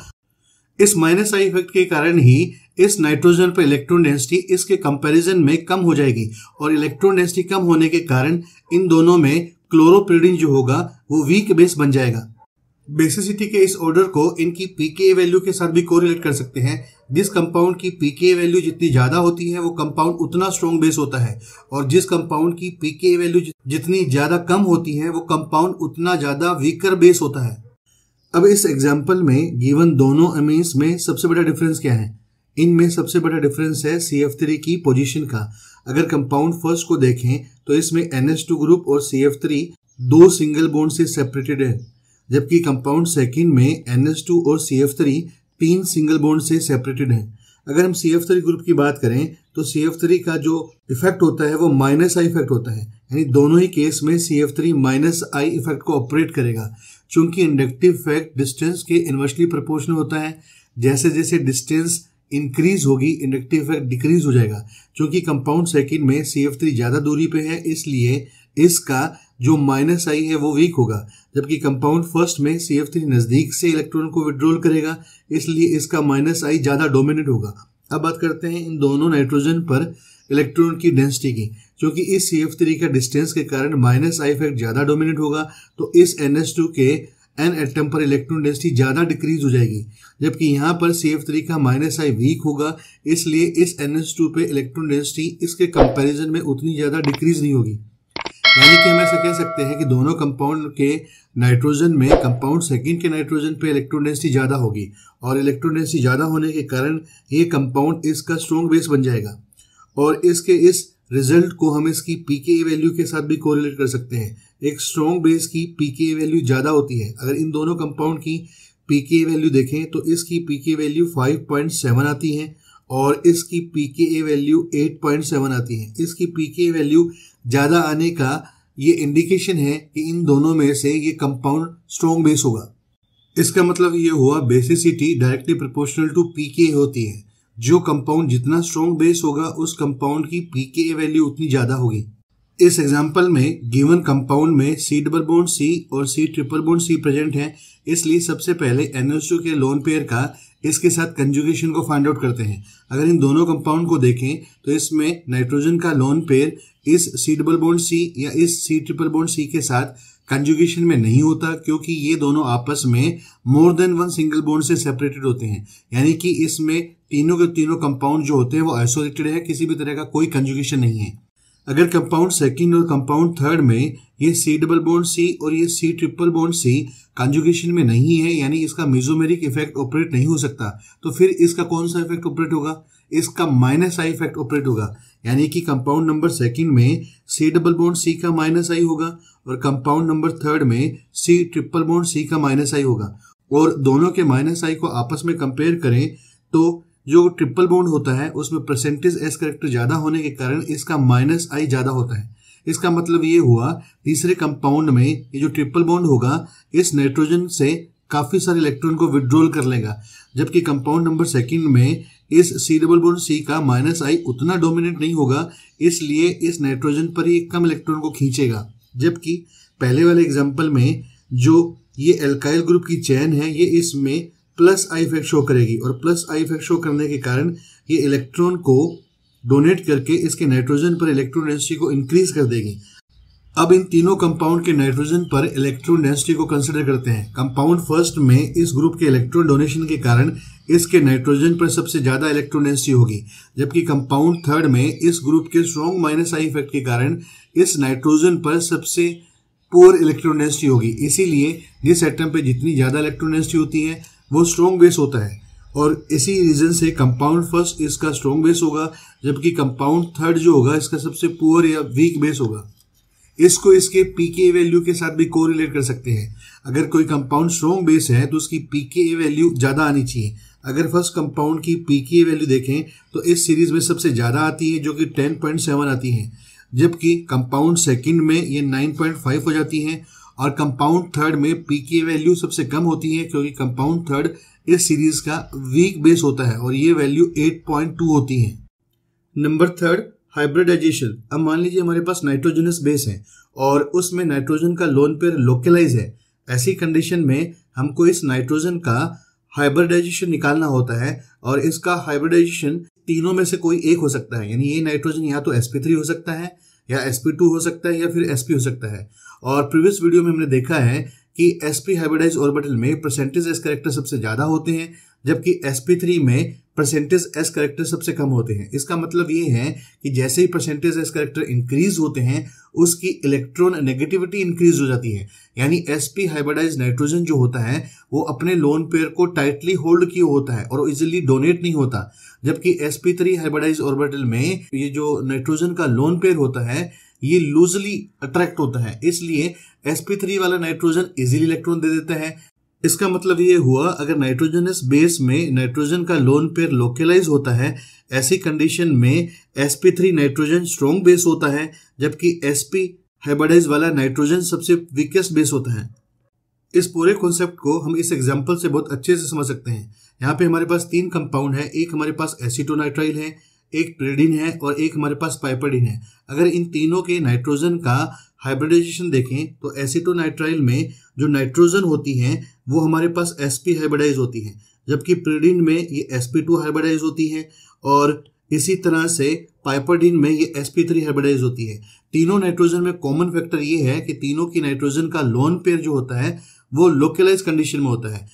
इस माइनस आई इफेक्ट के कारण ही इस नाइट्रोजन पर इलेक्ट्रॉन डेंसिटी इसके कंपैरिजन में कम हो जाएगी और इलेक्ट्रॉन डेंसिटी कम होने के कारण इन दोनों में क्लोरोप्रिडिन जो होगा वो वीक बेस बन जाएगा बेसिसिटी के इस ऑर्डर को इनकी पीके वैल्यू के साथ भी कोरिलेट कर सकते हैं जिस कंपाउंड की पीके वैल्यू जितनी ज़्यादा होती है वो कंपाउंड उतना स्ट्रॉन्ग बेस होता है और जिस कंपाउंड की पीके वैल्यू जितनी ज़्यादा कम होती है वो कंपाउंड उतना ज़्यादा वीकर बेस होता है अब इस एग्जाम्पल में गिवन दोनों अमीन्स में सबसे बड़ा डिफरेंस क्या है इनमें सबसे बड़ा डिफरेंस है सी एफ थ्री की पोजिशन का अगर कंपाउंड फर्स्ट को देखें तो इसमें एन एस टू ग्रुप और सी एफ थ्री दो सिंगल बोन से सेपरेटेड है जबकि कंपाउंड सेकेंड में एन एस टू और सी एफ थ्री तीन सिंगल बोन से सेपरेटेड है अगर हम सी एफ थ्री ग्रुप की बात करें तो सी एफ थ्री का जो इफेक्ट होता है वो माइनस आई इफेक्ट होता है यानी दोनों ही केस में C F three minus I effect को ऑपरेट करेगा चूंकि इंडक्टिव इफेक्ट डिस्टेंस के इन्वर्सली प्रपोर्शन होता है जैसे जैसे डिस्टेंस इंक्रीज होगी इंडक्टिव इफेक्ट डिक्रीज हो जाएगा क्योंकि कंपाउंड सेकेंड में सी एफ थ्री ज़्यादा दूरी पे है इसलिए इसका जो माइनस आई है वो वीक होगा जबकि कंपाउंड फर्स्ट में सी एफ थ्री नज़दीक से इलेक्ट्रॉन को विड्रॉल करेगा इसलिए इसका माइनस आई ज़्यादा डोमिनेट होगा अब बात करते हैं इन दोनों नाइट्रोजन पर इलेक्ट्रॉन की डेंसिटी की क्योंकि इस सी एफ थ्री का डिस्टेंस के कारण माइनस आई इफेक्ट ज़्यादा डोमिनेट होगा तो इस एन एस टू के एन एटम पर इलेक्ट्रॉन डेंसिटी ज़्यादा डिक्रीज हो जाएगी जबकि यहाँ पर सी एफ थ्री का माइनस आई वीक होगा इसलिए इस एन एस टू पे इलेक्ट्रॉन डेंसिटी इसके कंपैरिजन में उतनी ज़्यादा डिक्रीज नहीं होगी यानी कि हम ऐसा कह सकते हैं कि दोनों कंपाउंड के नाइट्रोजन में कंपाउंड सेकेंड के नाइट्रोजन पे इलेक्ट्रॉन डेंसिटी ज़्यादा होगी और इलेक्ट्रॉन डेंसिटी ज़्यादा होने के कारण ये कंपाउंड इसका स्ट्रॉन्ग बेस बन जाएगा और इसके इस रिजल्ट को हम इसकी पीके वैल्यू के साथ भी कोरिलेट कर सकते हैं एक स्ट्रॉन्ग बेस की पीके वैल्यू ज़्यादा होती है अगर इन दोनों कंपाउंड की पीके वैल्यू देखें तो इसकी पीके वैल्यू 5.7 आती है और इसकी पीके वैल्यू 8.7 आती है इसकी पीके वैल्यू ज़्यादा आने का ये इंडिकेशन है कि इन दोनों में से ये कंपाउंड स्ट्रॉन्ग बेस होगा इसका मतलब ये हुआ basicity directly proportional to pK होती है जो कंपाउंड जितना स्ट्रॉन्ग बेस होगा उस कंपाउंड की पीके वैल्यू उतनी ज़्यादा होगी इस एग्जाम्पल में गिवन कंपाउंड में सी डबल बोन सी और C triple bond C present है इसलिए सबसे पहले एनएस के लोन पेयर का इसके साथ कंजुगेशन को फाइंड आउट करते हैं अगर इन दोनों कंपाउंड को देखें तो इसमें नाइट्रोजन का लोन पेयर इस सी डबल बोन सी या इस सी ट्रिपल बोन सी के साथ कंजुगेशन में नहीं होता क्योंकि ये दोनों आपस में more than one single bond से सेपरेटेड होते हैं यानी कि इसमें तीनों के तीनों कंपाउंड जो होते हैं वो आइसोलेटेड है किसी भी तरह का कोई कंजुगेशन नहीं है अगर कंपाउंड सेकेंड और कंपाउंड थर्ड में ये सी डबल बॉन्ड सी और ये C triple bond C conjugation में नहीं है यानी इसका मिजोमेरिक इफेक्ट ऑपरेट नहीं हो सकता तो फिर इसका कौन सा इफेक्ट ऑपरेट होगा इसका माइनस आई इफेक्ट ऑपरेट होगा यानी कि कंपाउंड नंबर सेकेंड में सी डबल बॉन्ड सी का माइनस आई होगा और कंपाउंड नंबर थर्ड में सी ट्रिपल बॉन्ड सी का माइनस आई होगा और दोनों के माइनस आई को आपस में कंपेयर करें तो जो ट्रिपल बॉन्ड होता है उसमें परसेंटेज एस करेक्टर ज़्यादा होने के कारण इसका माइनस आई ज़्यादा होता है इसका मतलब ये हुआ तीसरे कंपाउंड में ये जो ट्रिपल बॉन्ड होगा इस नाइट्रोजन से काफ़ी सारे इलेक्ट्रॉन को विड्रॉल कर लेगा जबकि कंपाउंड नंबर सेकंड में इस सी डबल बॉन्ड सी का माइनस आई उतना डोमिनेट नहीं होगा इसलिए इस नाइट्रोजन पर ही कम इलेक्ट्रॉन को खींचेगा जबकि पहले वाले एग्जाम्पल में जो ये एल्काइल ग्रुप की चैन है ये इसमें प्लस आई इफेक्ट शो करेगी और प्लस आई इफेक्ट शो करने के कारण ये इलेक्ट्रॉन को डोनेट करके इसके नाइट्रोजन पर इलेक्ट्रॉन डेंसिटी को इंक्रीज कर देगी अब इन तीनों कंपाउंड के नाइट्रोजन पर इलेक्ट्रॉन डेंसिटी को कंसिडर करते हैं कंपाउंड फर्स्ट में इस ग्रुप के इलेक्ट्रॉन डोनेशन के कारण इसके नाइट्रोजन पर सबसे ज्यादा इलेक्ट्रॉन डेंसिटी होगी जबकि कंपाउंड थर्ड में इस ग्रुप के स्ट्रॉन्ग माइनस आई इफेक्ट के कारण इस नाइट्रोजन पर सबसे पोअर इलेक्ट्रॉन डेंसिटी होगी इसीलिए जिस एटम पर जितनी ज्यादा इलेक्ट्रॉन डेंसिटी होती है वो स्ट्रॉन्ग बेस होता है और इसी रीज़न से कंपाउंड फर्स्ट इसका स्ट्रॉन्ग बेस होगा जबकि कंपाउंड थर्ड जो होगा इसका सबसे पुअर या वीक बेस होगा इसको इसके पीके वैल्यू के साथ भी कोरिलेट कर सकते हैं अगर कोई कंपाउंड स्ट्रॉन्ग बेस है तो उसकी पीके वैल्यू ज़्यादा आनी चाहिए अगर फर्स्ट कंपाउंड की पीके वैल्यू देखें तो इस सीरीज़ में सबसे ज़्यादा आती है जो कि 10.7 आती है जबकि कंपाउंड सेकंड में ये 9.5 हो जाती हैं और कंपाउंड थर्ड में पी की वैल्यू सबसे कम होती है क्योंकि कंपाउंड थर्ड इस सीरीज का वीक बेस होता है और ये वैल्यू 8.2 होती है नंबर थर्ड हाइब्रिडाइजेशन अब मान लीजिए हमारे पास नाइट्रोजनस बेस है और उसमें नाइट्रोजन का लोन पेयर लोकलाइज है ऐसी कंडीशन में हमको इस नाइट्रोजन का हाइब्रिडाइजेशन निकालना होता है और इसका हाइब्रिडाइजेशन तीनों में से कोई एक हो सकता है यानी ये नाइट्रोजन या तो थ्री हो सकता है या टू हो सकता है या फिर एस पी हो सकता है और प्रीवियस वीडियो में हमने देखा है कि एस पी हाइब्रिडाइज ऑर्बिटल में परसेंटेज एस करेक्टर सबसे ज़्यादा होते हैं जबकि एस पी थ्री में परसेंटेज एस करेक्टर सबसे कम होते हैं इसका मतलब ये है कि जैसे ही परसेंटेज एस करेक्टर इंक्रीज होते हैं उसकी इलेक्ट्रॉन नेगेटिविटी इंक्रीज हो जाती है यानी एस पी हाइब्रिडाइज नाइट्रोजन जो होता है वो अपने लोन पेयर को टाइटली होल्ड किए होता है और इजिली डोनेट नहीं होता जबकि S P three hybridize orbital में ये जो नाइट्रोजन का लोन पेयर होता है ये लूजली अट्रैक्ट होता है इसलिए sp3 वाला नाइट्रोजन इजीली इलेक्ट्रॉन दे देता है इसका मतलब ये हुआ अगर नाइट्रोजनस बेस में नाइट्रोजन का लोन पेयर लोकलाइज होता है ऐसी कंडीशन में sp3 नाइट्रोजन स्ट्रॉन्ग बेस होता है जबकि sp हाइब्रिडाइज वाला नाइट्रोजन सबसे वीकेस्ट बेस होता है इस पूरे कॉन्सेप्ट को हम इस एग्जाम्पल से बहुत अच्छे से समझ सकते हैं यहाँ पे हमारे पास तीन कंपाउंड है एक हमारे पास एसिटोनाइट्राइल है एक प्रेडिन है और एक हमारे पास पाइपडिन है अगर इन तीनों के नाइट्रोजन का हाइब्रिडाइजेशन देखें तो एसिटोनाइट्राइल में जो नाइट्रोजन होती हैं वो हमारे पास एस पी हाइब्रिडाइज होती हैं जबकि प्रेडिन में ये एस पी टू हाइब्रिडाइज होती है और इसी तरह से पाइपरडिन में ये एस पी थ्री हाइब्रिडाइज होती है तीनों नाइट्रोजन में कॉमन फैक्टर ये है कि तीनों की नाइट्रोजन का लोन पेयर जो होता है वो लोकलाइज कंडीशन में होता है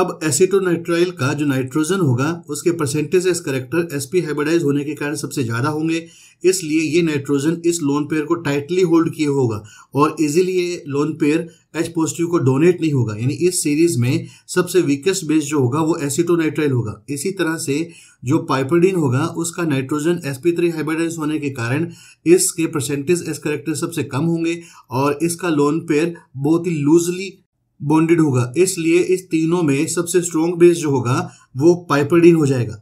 अब एसिटोनाइट्राइल का जो नाइट्रोजन होगा उसके percentage S character S P hybridize होने के कारण सबसे ज़्यादा होंगे इसलिए ये नाइट्रोजन इस लोन पेयर को टाइटली होल्ड किए होगा और इजीली ये लोन पेयर एच पॉजिटिव को डोनेट नहीं होगा यानी इस सीरीज में सबसे वीकेस्ट बेस जो होगा वो एसिटोनाइट्राइल होगा इसी तरह से जो पाइपरडीन होगा उसका nitrogen S P three hybridize होने के कारण इसके परसेंटेज एस करेक्टर सबसे कम होंगे और इसका लोन पेयर बहुत ही लूजली बॉन्डेड होगा इसलिए इस तीनों में सबसे स्ट्रॉन्ग बेस जो होगा वो पाइपरडीन हो जाएगा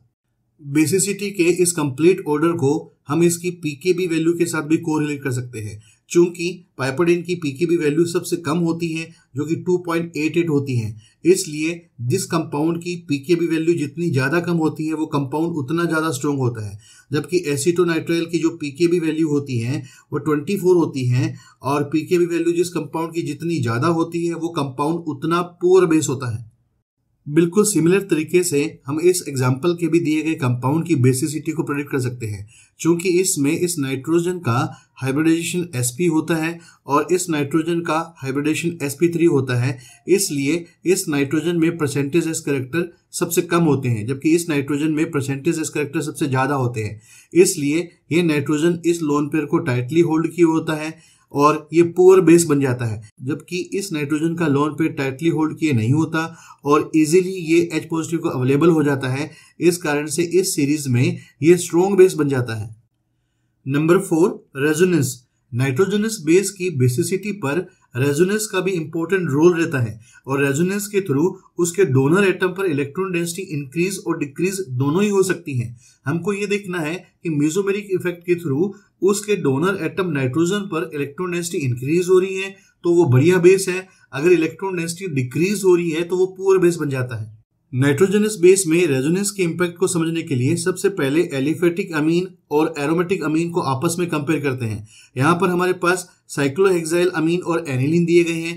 बेसिसिटी के इस कंप्लीट ऑर्डर को हम इसकी पीकेबी वैल्यू के साथ भी कोरिलेट कर सकते हैं चूंकि पाइपोडिन की पी के बी वैल्यू सबसे कम होती है जो कि 2.88 होती है इसलिए जिस कंपाउंड की पी के बी वैल्यू जितनी ज़्यादा कम होती है वो कंपाउंड उतना ज़्यादा स्ट्रॉन्ग होता है जबकि एसीटोनाइट्राइल की जो पी के बी वैल्यू होती है वो 24 होती है और पी के बी वैल्यू जिस कंपाउंड की जितनी ज़्यादा होती है वो कंपाउंड उतना पोअर बेस होता है बिल्कुल सिमिलर तरीके से हम इस एग्जाम्पल के भी दिए गए कंपाउंड की बेसिसिटी को प्रेडिक्ट कर सकते हैं क्योंकि इसमें इस नाइट्रोजन का हाइब्रिडाइजेशन एस होता है और इस नाइट्रोजन का हाइब्रिडाइजेशन थ्री होता है इसलिए इस नाइट्रोजन में परसेंटेज एस करेक्टर सबसे कम होते हैं जबकि इस नाइट्रोजन में परसेंटेज एस करेक्टर सबसे ज़्यादा होते हैं इसलिए ये नाइट्रोजन इस लोन पेयर को टाइटली होल्ड किए होता है और ये पुअर बेस बन जाता है जबकि इस नाइट्रोजन का लोन पे टाइटली होल्ड किए नहीं होता और इजीली ये एच पॉजिटिव को अवेलेबल हो जाता है इस कारण से इस सीरीज में ये स्ट्रॉन्ग बेस बन जाता है number four resonance nitrogenous base की बेसिसिटी पर रेजोनेंस का भी इंपॉर्टेंट रोल रहता है और रेजोनेंस के थ्रू उसके डोनर एटम पर इलेक्ट्रॉन डेंसिटी इंक्रीज और डिक्रीज दोनों ही हो सकती है हमको ये देखना है कि म्यूजोमेरिक इफेक्ट के थ्रू उसके डोनर एटम नाइट्रोजन पर इलेक्ट्रॉन डेंसिटी इंक्रीज हो रही है तो वो बढ़िया बेस है अगर इलेक्ट्रॉन डेंसिटी डिक्रीज हो रही है तो वो पुअर बेस बन जाता है नाइट्रोजनस बेस में रेजोनेंस के इम्पैक्ट को समझने के लिए सबसे पहले एलिफेटिक अमीन और एरोमेटिक अमीन को आपस में कंपेयर करते हैं यहाँ पर हमारे पास साइक्लोहेक्साइल अमीन और एनिलिन दिए गए हैं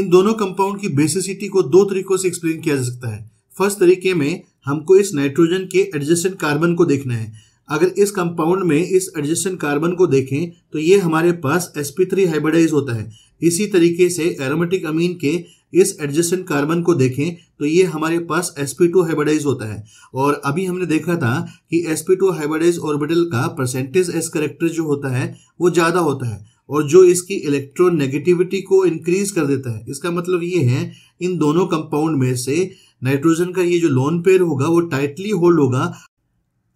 इन दोनों कंपाउंड की बेसिसिटी को दो तरीकों से एक्सप्लेन किया जा सकता है फर्स्ट तरीके में हमको इस नाइट्रोजन के एडजस्टेंट कार्बन को देखना है अगर इस कंपाउंड में इस एडजस्टेंट कार्बन को देखें तो ये हमारे पास sp3 हाइब्रिडाइज होता है इसी तरीके से एरोमेटिक अमीन के इस एडजस्टेंट कार्बन को देखें तो ये हमारे पास sp2 हाइब्रिडाइज होता है और अभी हमने देखा था कि sp2 हाइब्रिडाइज ऑर्बिटल का परसेंटेज एस करेक्टर जो होता है वो ज़्यादा होता है और जो इसकी इलेक्ट्रोनेगेटिविटी को इंक्रीज कर देता है इसका मतलब ये है इन दोनों कंपाउंड में से नाइट्रोजन का ये जो लोन पेयर होगा वो टाइटली होल्ड होगा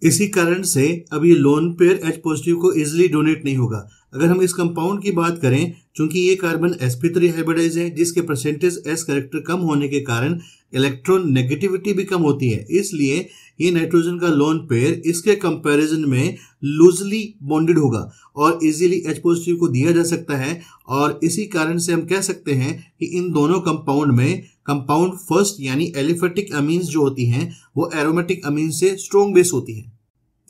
इसी कारण से अब ये लोन पेयर एच पॉजिटिव को इजिली डोनेट नहीं होगा अगर हम इस कंपाउंड की बात करें चूंकि ये कार्बन sp3 हाइब्रिडाइज है जिसके परसेंटेज s करेक्टर कम होने के कारण इलेक्ट्रॉन नेगेटिविटी भी कम होती है इसलिए ये नाइट्रोजन का लोन पेयर इसके कंपैरिजन में लूजली बॉन्डेड होगा और इजीली एच पॉजिटिव को दिया जा सकता है और इसी कारण से हम कह सकते हैं कि इन दोनों कंपाउंड में कंपाउंड फर्स्ट यानी एलिफेटिक अमीन्स जो होती हैं वो एरोमेटिक अमीन से स्ट्रॉन्ग बेस होती है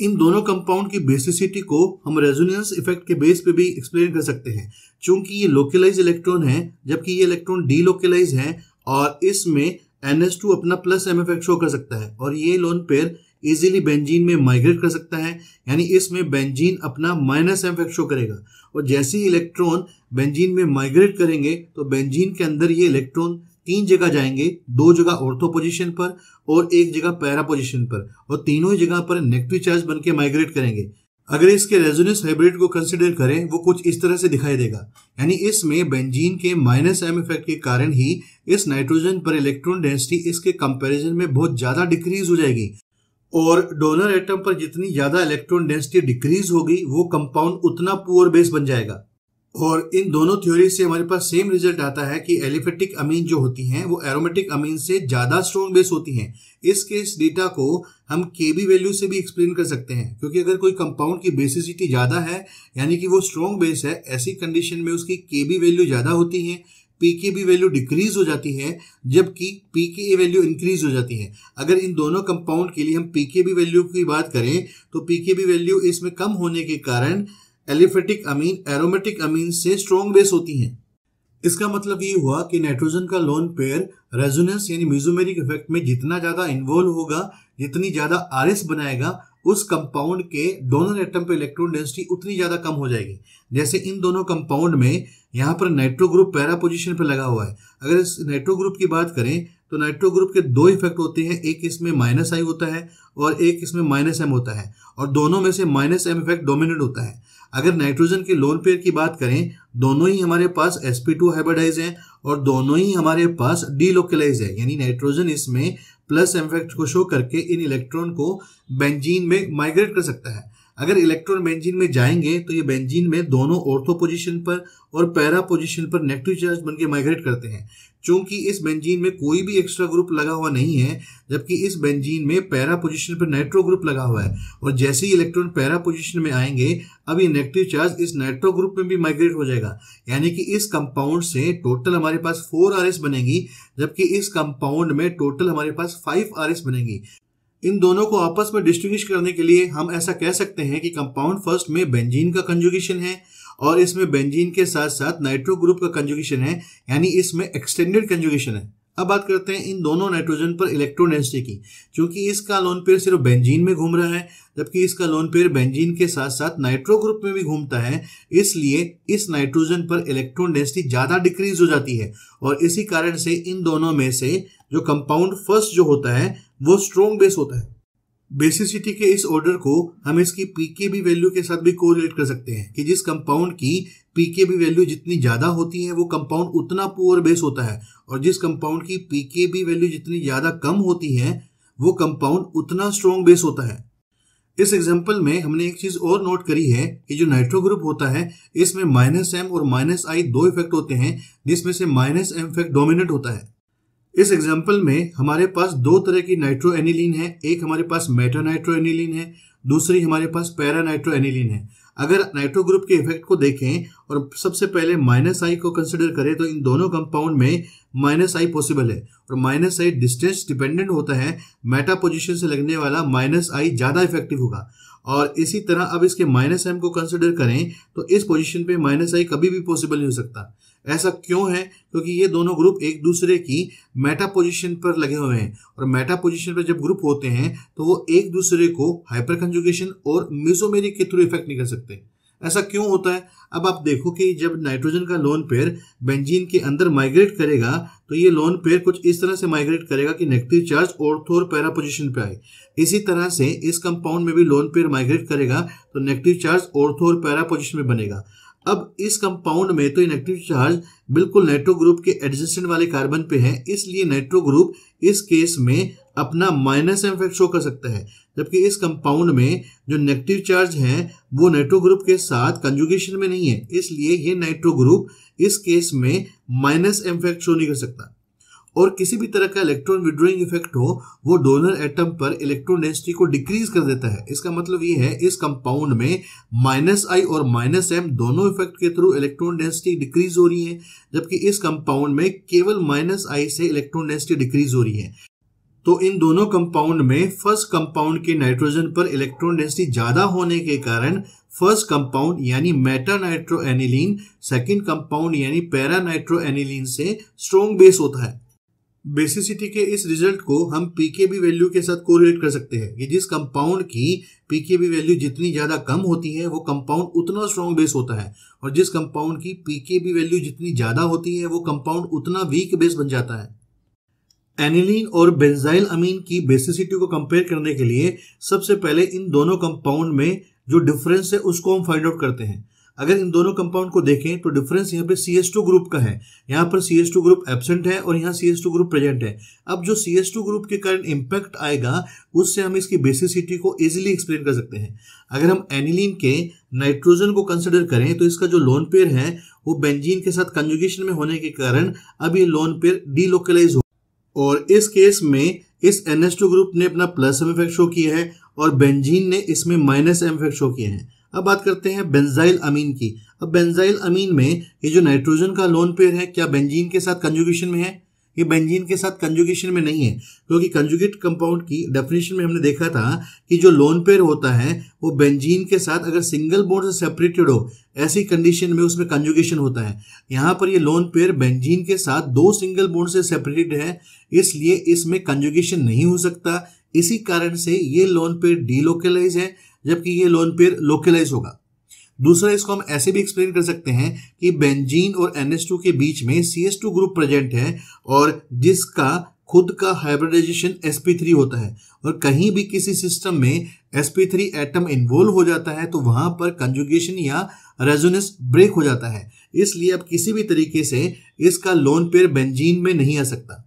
इन दोनों कंपाउंड की बेसिसिटी को हम रेजोनेंस इफेक्ट के बेस पे भी एक्सप्लेन कर सकते हैं चूंकि ये लोकलाइज इलेक्ट्रॉन है जबकि ये इलेक्ट्रॉन डीलोकलाइज है और इसमें एन एस टू अपना प्लस एम इफेक्ट शो कर सकता है और ये लोन पेयर इजीली बेंजीन में माइग्रेट कर सकता है यानी इसमें बेंजीन अपना माइनस एम इफेक्ट शो करेगा और जैसे ही इलेक्ट्रॉन बेंजीन में माइग्रेट करेंगे तो बेंजीन के अंदर ये इलेक्ट्रॉन तीन जगह जाएंगे दो जगह ऑर्थो पोजीशन पर और एक जगह पैरा पोजीशन पर और तीनों ही जगह पर नेगेटिव चार्ज बन के माइग्रेट करेंगे अगर इसके रेजोनेंस हाइब्रिड को कंसिडर करें वो कुछ इस तरह से दिखाई देगा यानी इसमें बेंजीन के माइनस एम इफेक्ट के कारण ही इस नाइट्रोजन पर इलेक्ट्रॉन डेंसिटी इसके कंपैरिजन में बहुत ज्यादा डिक्रीज हो जाएगी और डोनर एटम पर जितनी ज्यादा इलेक्ट्रॉन डेंसिटी डिक्रीज होगी वो कंपाउंड उतना पुअर बेस बन जाएगा और इन दोनों थ्योरी से हमारे पास सेम रिजल्ट आता है कि एलिफेटिक अमीन जो होती हैं वो एरोमेटिक अमीन से ज़्यादा स्ट्रॉन्ग बेस होती हैं इस केस डेटा को हम के बी वैल्यू से भी एक्सप्लेन कर सकते हैं क्योंकि अगर कोई कंपाउंड की बेसिसिटी ज़्यादा है यानी कि वो स्ट्रॉन्ग बेस है ऐसी कंडीशन में उसकी के बी वैल्यू ज़्यादा होती है पी के बी वैल्यू डिक्रीज हो जाती है जबकि पी के ए वैल्यू इंक्रीज हो जाती है अगर इन दोनों कंपाउंड के लिए हम पी के बी वैल्यू की बात करें तो पी के बी वैल्यू इसमें कम होने के कारण एलिफेटिक अमीन एरोमेटिक अमीन से स्ट्रॉन्ग बेस होती हैं इसका मतलब ये हुआ कि नाइट्रोजन का लोन पेयर रेजोनेंस यानी म्यूजोमेरिक इफेक्ट में जितना ज्यादा इन्वॉल्व होगा जितनी ज्यादा आर बनाएगा उस कंपाउंड के डोनर एटम पे इलेक्ट्रॉन डेंसिटी उतनी ज्यादा कम हो जाएगी जैसे इन दोनों कंपाउंड में यहाँ पर नाइट्रो ग्रुप पैरा पोजिशन पर लगा हुआ है अगर इस नाइट्रो ग्रुप की बात करें तो नाइट्रो ग्रुप के दो इफेक्ट होते हैं एक इसमें माइनस आई होता है और एक इसमें माइनस एम होता है और दोनों में से माइनस एम इफेक्ट डोमिनेट होता है अगर नाइट्रोजन के लोन पेयर की बात करें दोनों ही हमारे पास sp2 हाइब्रिडाइज हैं और दोनों ही हमारे पास डीलोकलाइज है यानी नाइट्रोजन इसमें प्लस इफेक्ट को शो करके इन इलेक्ट्रॉन को बेंजीन में माइग्रेट कर सकता है अगर इलेक्ट्रॉन बेंजीन में जाएंगे तो ये बेंजीन में दोनों ऑर्थो पोजीशन पर और पैरा पोजीशन पर नेगेटिव चार्ज बनके माइग्रेट करते हैं चूंकि इस बेंजीन में कोई भी एक्स्ट्रा ग्रुप लगा हुआ नहीं है जबकि इस बेंजीन में पैरा पोजीशन पर नाइट्रो ग्रुप लगा हुआ है और जैसे ही इलेक्ट्रॉन पैरा पोजीशन में आएंगे अब ये नेगेटिव चार्ज इस नाइट्रो ग्रुप में भी माइग्रेट हो जाएगा यानी कि इस कंपाउंड से टोटल हमारे पास फोर आर बनेगी जबकि इस कंपाउंड में टोटल हमारे पास फाइव आर बनेगी इन दोनों को आपस में डिस्टिंग्विश करने के लिए हम ऐसा कह सकते हैं कि कंपाउंड फर्स्ट में बेंजीन का कंजुगेशन है और इसमें बेंजीन के साथ साथ नाइट्रो ग्रुप का कंजुगेशन है यानी इसमें एक्सटेंडेड कंजुगेशन है अब बात करते हैं इन दोनों नाइट्रोजन पर इलेक्ट्रॉन डेंसिटी की क्योंकि इसका लोन पेयर सिर्फ बेंजीन में घूम रहा है जबकि इसका लोन पेयर बेंजीन के साथ साथ नाइट्रो ग्रुप में भी घूमता है इसलिए इस नाइट्रोजन पर इलेक्ट्रॉन डेंसिटी ज़्यादा डिक्रीज हो जाती है और इसी कारण से इन दोनों में से जो कंपाउंड फर्स्ट जो होता है वो स्ट्रॉन्ग बेस होता है बेसिसिटी के इस ऑर्डर को हम इसकी पीकेबी वैल्यू के साथ भी कोरिलेट कर सकते हैं कि जिस कंपाउंड की पीकेबी वैल्यू जितनी ज़्यादा होती है वो कंपाउंड उतना पुअर बेस होता है और जिस कंपाउंड की पीकेबी वैल्यू जितनी ज़्यादा कम होती है वो कंपाउंड उतना स्ट्रॉन्ग बेस होता है इस एग्जाम्पल में हमने एक चीज़ और नोट करी है कि जो नाइट्रो ग्रुप होता है इसमें माइनस एम और माइनस आई दो इफेक्ट होते हैं जिसमें से माइनस एम इफेक्ट डोमिनेट होता है इस एग्जाम्पल में हमारे पास दो तरह की नाइट्रो एनिलीन है एक हमारे पास मेटा नाइट्रो एनिलीन है दूसरी हमारे पास पैरा नाइट्रो एनिलीन है अगर नाइट्रो ग्रुप के इफेक्ट को देखें और सबसे पहले माइनस आई को कंसिडर करें तो इन दोनों कंपाउंड में माइनस आई पॉसिबल है और माइनस आई डिस्टेंस डिपेंडेंट होता है मेटा पोजिशन से लगने वाला माइनस आई ज़्यादा इफेक्टिव होगा और इसी तरह अब इसके माइनस एम को कंसिडर करें तो इस पोजिशन पे माइनस आई कभी भी पॉसिबल नहीं हो सकता ऐसा क्यों है क्योंकि ये दोनों ग्रुप एक दूसरे की मेटा पोजीशन पर लगे हुए हैं और मेटा पोजीशन पर जब ग्रुप होते हैं तो वो एक दूसरे को हाइपर कंजुगेशन और मिजोमेरिक के थ्रू इफेक्ट नहीं कर सकते ऐसा क्यों होता है अब आप देखो कि जब नाइट्रोजन का लोन पेयर बेंजीन के अंदर माइग्रेट करेगा तो ये लोन पेयर कुछ इस तरह से माइग्रेट करेगा कि नेगेटिव चार्ज और और पैरा पोजिशन पे आए इसी तरह से इस कंपाउंड में भी लोन पेयर माइग्रेट करेगा तो नेगेटिव चार्ज और और पैरा पोजिशन में बनेगा अब इस कंपाउंड में तो इनेक्टिव चार्ज बिल्कुल नाइट्रो ग्रुप के एडजस्टेंट वाले कार्बन पे है इसलिए नाइट्रो ग्रुप इस केस में अपना माइनस इफेक्ट शो कर सकता है जबकि इस कंपाउंड में जो नेगेटिव चार्ज है वो नाइट्रो ग्रुप के साथ कंजुगेशन में नहीं है इसलिए ये नाइट्रो ग्रुप इस केस में माइनस इफेक्ट शो नहीं कर सकता और किसी भी तरह का इलेक्ट्रॉन विड्रोइंग इफेक्ट हो वो डोनर एटम पर इलेक्ट्रॉन डेंसिटी को डिक्रीज कर देता है इसका मतलब ये है इस कंपाउंड में माइनस आई और माइनस एम दोनों इफेक्ट के थ्रू इलेक्ट्रॉन डेंसिटी डिक्रीज हो रही है जबकि इस कंपाउंड में केवल माइनस आई से इलेक्ट्रॉन डेंसिटी डिक्रीज हो रही है तो इन दोनों कंपाउंड में फर्स्ट कंपाउंड के नाइट्रोजन पर इलेक्ट्रॉन डेंसिटी ज्यादा होने के कारण फर्स्ट कंपाउंड यानी meta nitro aniline second compound यानी पैरा नाइट्रो एनिलीन से स्ट्रॉन्ग बेस होता है बेसिसिटी के इस रिजल्ट को हम पीकेबी वैल्यू के साथ कोरिलेट कर सकते हैं कि जिस कंपाउंड की पीकेबी वैल्यू जितनी ज़्यादा कम होती है वो कंपाउंड उतना स्ट्रॉन्ग बेस होता है और जिस कंपाउंड की पीकेबी वैल्यू जितनी ज़्यादा होती है वो कंपाउंड उतना वीक बेस बन जाता है एनिलीन और बेंजाइल अमीन की बेसिसिटी को कंपेयर करने के लिए सबसे पहले इन दोनों कंपाउंड में जो डिफरेंस है उसको हम फाइंड आउट करते हैं अगर इन दोनों कंपाउंड को देखें तो डिफरेंस यहाँ पे सी एस टू ग्रुप का है यहाँ पर C S two group absent है और यहाँ C S two group present है अब जो सी एस टू ग्रुप के कारण इम्पैक्ट आएगा उससे हम इसकी बेसिसिटी को इजिली एक्सप्लेन कर सकते हैं अगर हम एनिलीन के नाइट्रोजन को कंसिडर करें तो इसका जो लोन पेयर है वो बेंजीन के साथ कंजुगेशन में होने के कारण अब ये लोन पेयर डीलोकलाइज हो और इस केस में इस एन एस टू ग्रुप ने अपना प्लस एम इफेक्ट शो किया है और बेंजीन ने इसमें माइनस एम इफेक्ट शो किए हैं अब बात करते हैं बेंजाइल अमीन की अब बेंजाइल अमीन में ये जो नाइट्रोजन का लोन पेयर है क्या बेंजीन के साथ कंजुगेशन में है ये बेंजीन के साथ कंजुगेशन में नहीं है क्योंकि कंजुगेट कंपाउंड की डेफिनेशन में हमने देखा था कि जो लोन पेयर होता है वो बेंजीन के साथ अगर सिंगल बोर्ड से सेपरेटेड हो ऐसी कंडीशन में उसमें कंजुगेशन होता है यहाँ पर ये लोन पेयर बेंजीन के साथ दो सिंगल बोर्ड से सेपरेटेड है इसलिए इसमें कंजुगेशन नहीं हो सकता इसी कारण से ये लोन पेयर डीलोकलाइज है जबकि ये लोन पेयर लोकलाइज होगा दूसरा इसको हम ऐसे भी एक्सप्लेन कर सकते हैं कि बेंजीन और एन के बीच में सी ग्रुप प्रेजेंट है और जिसका खुद का हाइब्रिडाइजेशन sp3 होता है और कहीं भी किसी सिस्टम में sp3 एटम इन्वॉल्व हो जाता है तो वहां पर कंजुगेशन या रेजोनेंस ब्रेक हो जाता है इसलिए अब किसी भी तरीके से इसका लोन पेयर बेंजीन में नहीं आ सकता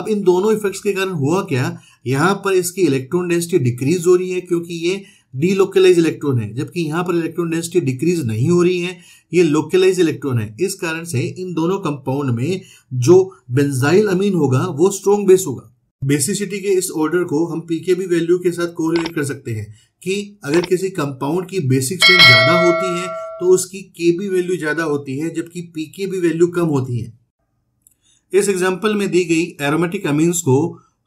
अब इन दोनों इफेक्ट्स के कारण हुआ क्या यहाँ पर इसकी इलेक्ट्रॉन डेंसिटी डिक्रीज हो रही है क्योंकि ये डीलोकलाइज इलेक्ट्रॉन है जबकि यहाँ पर इलेक्ट्रॉन डेंसिटी डिक्रीज नहीं हो रही है ये लोकलाइज इलेक्ट्रॉन है इस कारण से इन दोनों कंपाउंड में जो बेंजाइल अमीन होगा वो स्ट्रॉन्ग बेस होगा बेसिसिटी के इस ऑर्डर को हम पीके पीकेबी वैल्यू के साथ कोरिलेट कर सकते हैं कि अगर किसी कंपाउंड की बेसिक स्ट्रेंथ ज़्यादा होती है तो उसकी के बी वैल्यू ज़्यादा होती है जबकि पीके पीकेबी वैल्यू कम होती है इस एग्जाम्पल में दी गई एरोमेटिक अमीन्स को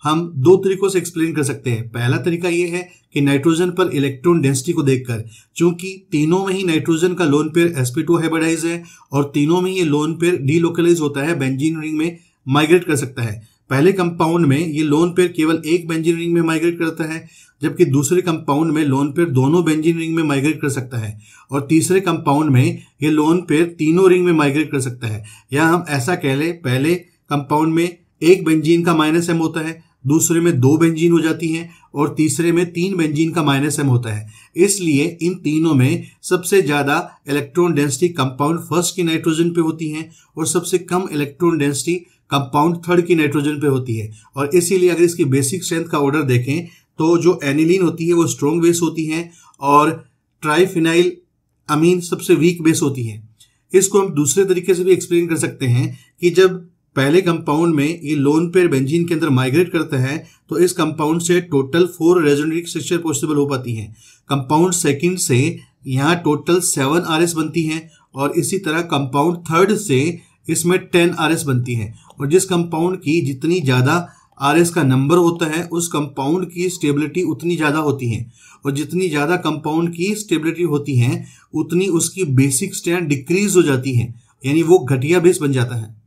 हम दो तरीकों से एक्सप्लेन कर सकते हैं पहला तरीका यह है कि नाइट्रोजन पर इलेक्ट्रॉन डेंसिटी को देखकर चूंकि तीनों में ही नाइट्रोजन का lone pair SP two hybridize है और तीनों में ये लोन पेयर डीलोकलाइज होता है बेंजीन रिंग में माइग्रेट कर सकता है पहले कंपाउंड में ये लोन पेयर केवल एक बेंजीन रिंग में माइग्रेट करता है जबकि दूसरे कंपाउंड में लोन पेयर दोनों बेंजीन रिंग में माइग्रेट कर सकता है और तीसरे कंपाउंड में ये लोन पेयर तीनों रिंग में माइग्रेट कर सकता है या हम ऐसा कह लें पहले कंपाउंड में एक बेंजीन का माइनस एम होता है दूसरे में दो बेंजीन हो जाती हैं और तीसरे में तीन बेंजीन का माइनस एम होता है इसलिए इन तीनों में सबसे ज़्यादा इलेक्ट्रॉन डेंसिटी कंपाउंड फर्स्ट की नाइट्रोजन पे होती है और सबसे कम इलेक्ट्रॉन डेंसिटी कंपाउंड थर्ड की नाइट्रोजन पे होती है और इसीलिए अगर इसकी बेसिक स्ट्रेंथ का ऑर्डर देखें तो जो एनिलीन होती है वो स्ट्रॉन्ग बेस होती है और ट्राईफिनाइल अमीन सबसे वीक बेस होती है इसको हम दूसरे तरीके से भी एक्सप्लेन कर सकते हैं कि जब पहले कंपाउंड में ये लोन पेयर बेंजीन के अंदर माइग्रेट करते हैं तो इस कंपाउंड से total four resonating structure possible हो पाती हैं कंपाउंड सेकंड से यहाँ टोटल सेवन आर बनती हैं और इसी तरह कंपाउंड थर्ड से इसमें टेन आर बनती हैं और जिस कंपाउंड की जितनी ज़्यादा आर का नंबर होता है उस कंपाउंड की स्टेबिलिटी उतनी ज़्यादा होती है और जितनी ज़्यादा कंपाउंड की स्टेबिलिटी होती है उतनी उसकी बेसिक स्ट्रेंथ डिक्रीज हो जाती है यानी वो घटिया बेस बन जाता है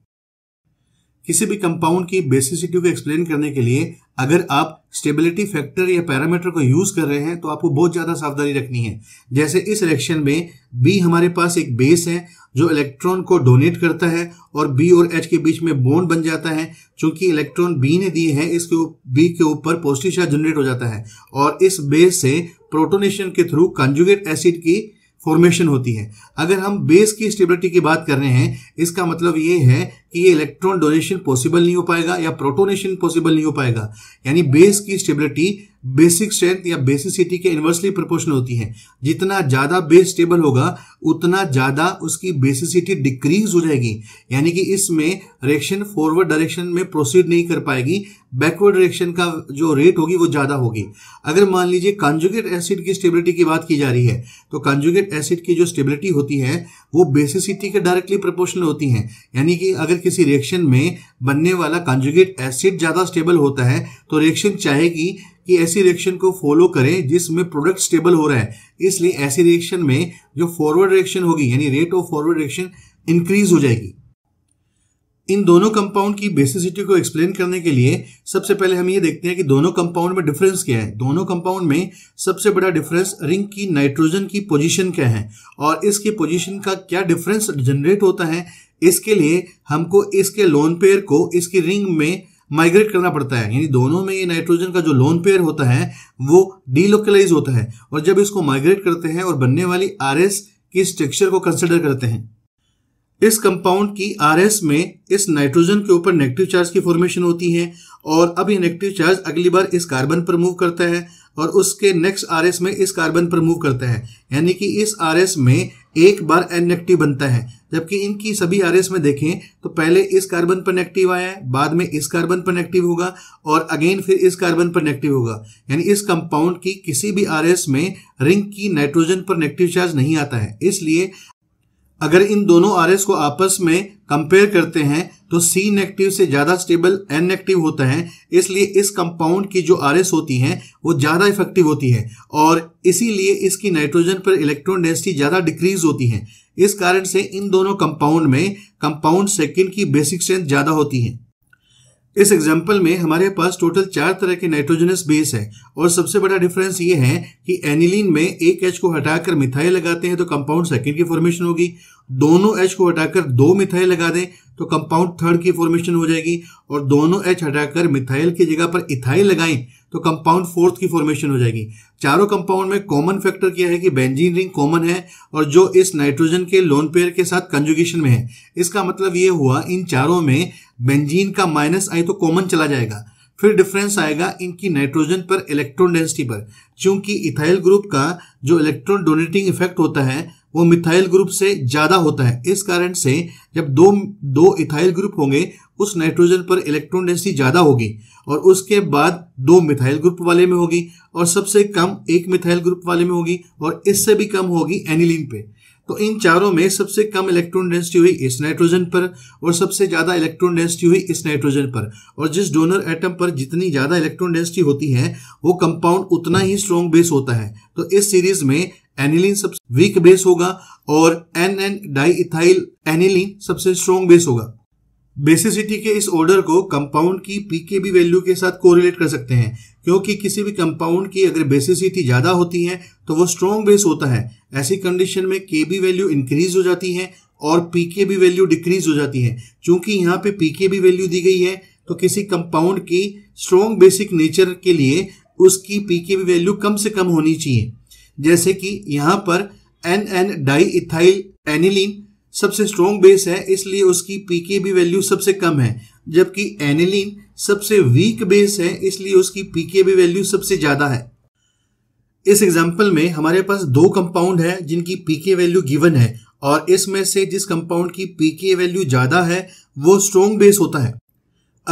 किसी भी कंपाउंड की बेसिसिटी को एक्सप्लेन करने के लिए अगर आप स्टेबिलिटी फैक्टर या पैरामीटर को यूज कर रहे हैं तो आपको बहुत ज्यादा सावधानी रखनी है जैसे इस रिएक्शन में बी हमारे पास एक बेस है जो इलेक्ट्रॉन को डोनेट करता है और बी और एच के बीच में बोन बन जाता है चूंकि इलेक्ट्रॉन बी ने दिए हैं इसके बी के ऊपर पॉजिटिव चार्ज जनरेट हो जाता है और इस बेस से प्रोटोनेशन के थ्रू कंजुगेट एसिड की फॉर्मेशन होती है अगर हम बेस की स्टेबिलिटी की बात कर रहे हैं इसका मतलब ये है कि ये इलेक्ट्रॉन डोनेशन पॉसिबल नहीं हो पाएगा या प्रोटोनेशन पॉसिबल नहीं हो पाएगा यानी बेस की स्टेबिलिटी बेसिक स्ट्रेंथ या बेसिसिटी के इन्वर्सली प्रोपोर्शनल होती है जितना ज़्यादा बेस स्टेबल होगा उतना ज़्यादा उसकी बेसिसिटी डिक्रीज हो जाएगी यानी कि इसमें रिएक्शन फॉरवर्ड डायरेक्शन में प्रोसीड नहीं कर पाएगी बैकवर्ड डायरेक्शन का जो रेट होगी वो ज़्यादा होगी अगर मान लीजिए कंजुगेट एसिड की स्टेबिलिटी की बात की जा रही है तो कंजुगेट एसिड की जो स्टेबिलिटी होती है वो बेसिसिटी के डायरेक्टली प्रोपोर्शनल होती है यानी कि अगर किसी रिएक्शन में बनने वाला कंजुगेट एसिड ज़्यादा स्टेबल होता है तो रिएक्शन चाहेगी कि ऐसी रिएक्शन को फॉलो करें जिसमें प्रोडक्ट स्टेबल हो रहा है इसलिए ऐसी रिएक्शन में जो फॉरवर्ड रिएक्शन होगी यानी rate of forward reaction increase हो जाएगी इन दोनों कंपाउंड की बेसिसिटी को एक्सप्लेन करने के लिए सबसे पहले हम ये देखते हैं कि दोनों कंपाउंड में डिफरेंस क्या है दोनों कंपाउंड में सबसे बड़ा डिफरेंस रिंग की नाइट्रोजन की पोजीशन क्या है और इसकी पोजीशन का क्या डिफरेंस जनरेट होता है इसके लिए हमको इसके लोन पेयर को इसकी रिंग में माइग्रेट करना पड़ता है यानी दोनों में ये नाइट्रोजन का जो लोन पेयर होता है वो डीलोकलाइज होता है और जब इसको माइग्रेट करते हैं और बनने वाली आर एस की स्ट्रक्चर को कंसिडर करते हैं इस कंपाउंड की आर एस में इस नाइट्रोजन के ऊपर नेगेटिव चार्ज की फॉर्मेशन होती है और अब ये नेगेटिव चार्ज अगली बार इस कार्बन पर मूव करता है और उसके नेक्स्ट आर एस में इस कार्बन पर मूव करता है यानी कि इस आर एस में एक बार एन नेगेटिव बनता है जबकि इनकी सभी आर में देखें तो पहले इस कार्बन पर नेगेटिव आया है बाद में इस कार्बन पर नेगेटिव होगा और अगेन फिर इस कार्बन पर नेगेटिव होगा यानी इस कंपाउंड की किसी भी आर में रिंग की नाइट्रोजन पर नेगेटिव चार्ज नहीं आता है इसलिए अगर इन दोनों आर को आपस में कंपेयर करते हैं तो सी नेगेटिव से ज़्यादा स्टेबल एन नेगेटिव होता है इसलिए इस कंपाउंड की जो आर होती है वो ज़्यादा इफेक्टिव होती है और इसीलिए इसकी नाइट्रोजन पर इलेक्ट्रॉन डेंसिटी ज़्यादा डिक्रीज होती है इस कारण से इन दोनों कंपाउंड में कंपाउंड सेकेंड की बेसिक स्ट्रेंथ ज़्यादा होती है इस एग्जाम्पल में हमारे पास टोटल चार तरह के नाइट्रोजनस बेस है और सबसे बड़ा डिफरेंस ये है कि एनिलीन में एक एच को हटाकर मिथाइल लगाते हैं तो कंपाउंड सेकंड की फॉर्मेशन होगी दोनों एच को हटाकर दो मिथाइल लगा दें तो कंपाउंड थर्ड की फॉर्मेशन हो जाएगी और दोनों एच हटाकर मिथाइल की जगह पर इथाइल लगाएं तो कंपाउंड फोर्थ की फॉर्मेशन हो जाएगी चारों कंपाउंड में कॉमन फैक्टर क्या है कि बेंजीन रिंग कॉमन है और जो इस नाइट्रोजन के लोन पेयर के साथ कंजुगेशन में है इसका मतलब ये हुआ इन चारों में बेंजीन का माइनस आई तो कॉमन चला जाएगा फिर डिफरेंस आएगा इनकी नाइट्रोजन पर इलेक्ट्रॉन डेंसिटी पर क्योंकि इथाइल ग्रुप का जो इलेक्ट्रॉन डोनेटिंग इफेक्ट होता है वो मिथाइल ग्रुप से ज्यादा होता है इस कारण से जब दो दो इथाइल ग्रुप होंगे उस नाइट्रोजन पर इलेक्ट्रॉन डेंसिटी ज़्यादा होगी और उसके बाद दो मिथाइल ग्रुप वाले में होगी और सबसे कम एक मिथाइल ग्रुप वाले में होगी और इससे भी कम होगी एनिलीन पे तो इन चारों में सबसे कम इलेक्ट्रॉन डेंसिटी हुई इस नाइट्रोजन पर और सबसे ज़्यादा इलेक्ट्रॉन डेंसिटी हुई इस नाइट्रोजन पर और जिस डोनर एटम पर जितनी ज़्यादा इलेक्ट्रॉन डेंसिटी होती है वो कंपाउंड उतना ही स्ट्रॉन्ग बेस होता है तो इस सीरीज में एनिलिन सबसे वीक बेस होगा और N N di ethyl aniline सबसे स्ट्रॉन्ग बेस होगा बेसिसिटी के इस ऑर्डर को कंपाउंड की पीकेबी वैल्यू के साथ कोरिलेट कर सकते हैं क्योंकि किसी भी कंपाउंड की अगर बेसिसिटी ज़्यादा होती है तो वो स्ट्रॉन्ग बेस होता है ऐसी कंडीशन में के बी वैल्यू इंक्रीज हो जाती है और पीकेबी वैल्यू डिक्रीज हो जाती है चूंकि यहाँ पे पीकेबी वैल्यू दी गई है तो किसी कंपाउंड की स्ट्रॉन्ग बेसिक नेचर के लिए उसकी पीकेबी वैल्यू कम से कम होनी चाहिए जैसे कि यहाँ पर N N di ethyl aniline सबसे स्ट्रॉन्ग बेस है इसलिए उसकी पीके भी वैल्यू सबसे कम है जबकि एनिलीन सबसे वीक बेस है इसलिए उसकी पीके भी वैल्यू सबसे ज़्यादा है इस एग्जाम्पल में हमारे पास दो कंपाउंड है जिनकी पीके वैल्यू गिवन है और इसमें से जिस कंपाउंड की पीके वैल्यू ज़्यादा है वो स्ट्रॉन्ग बेस होता है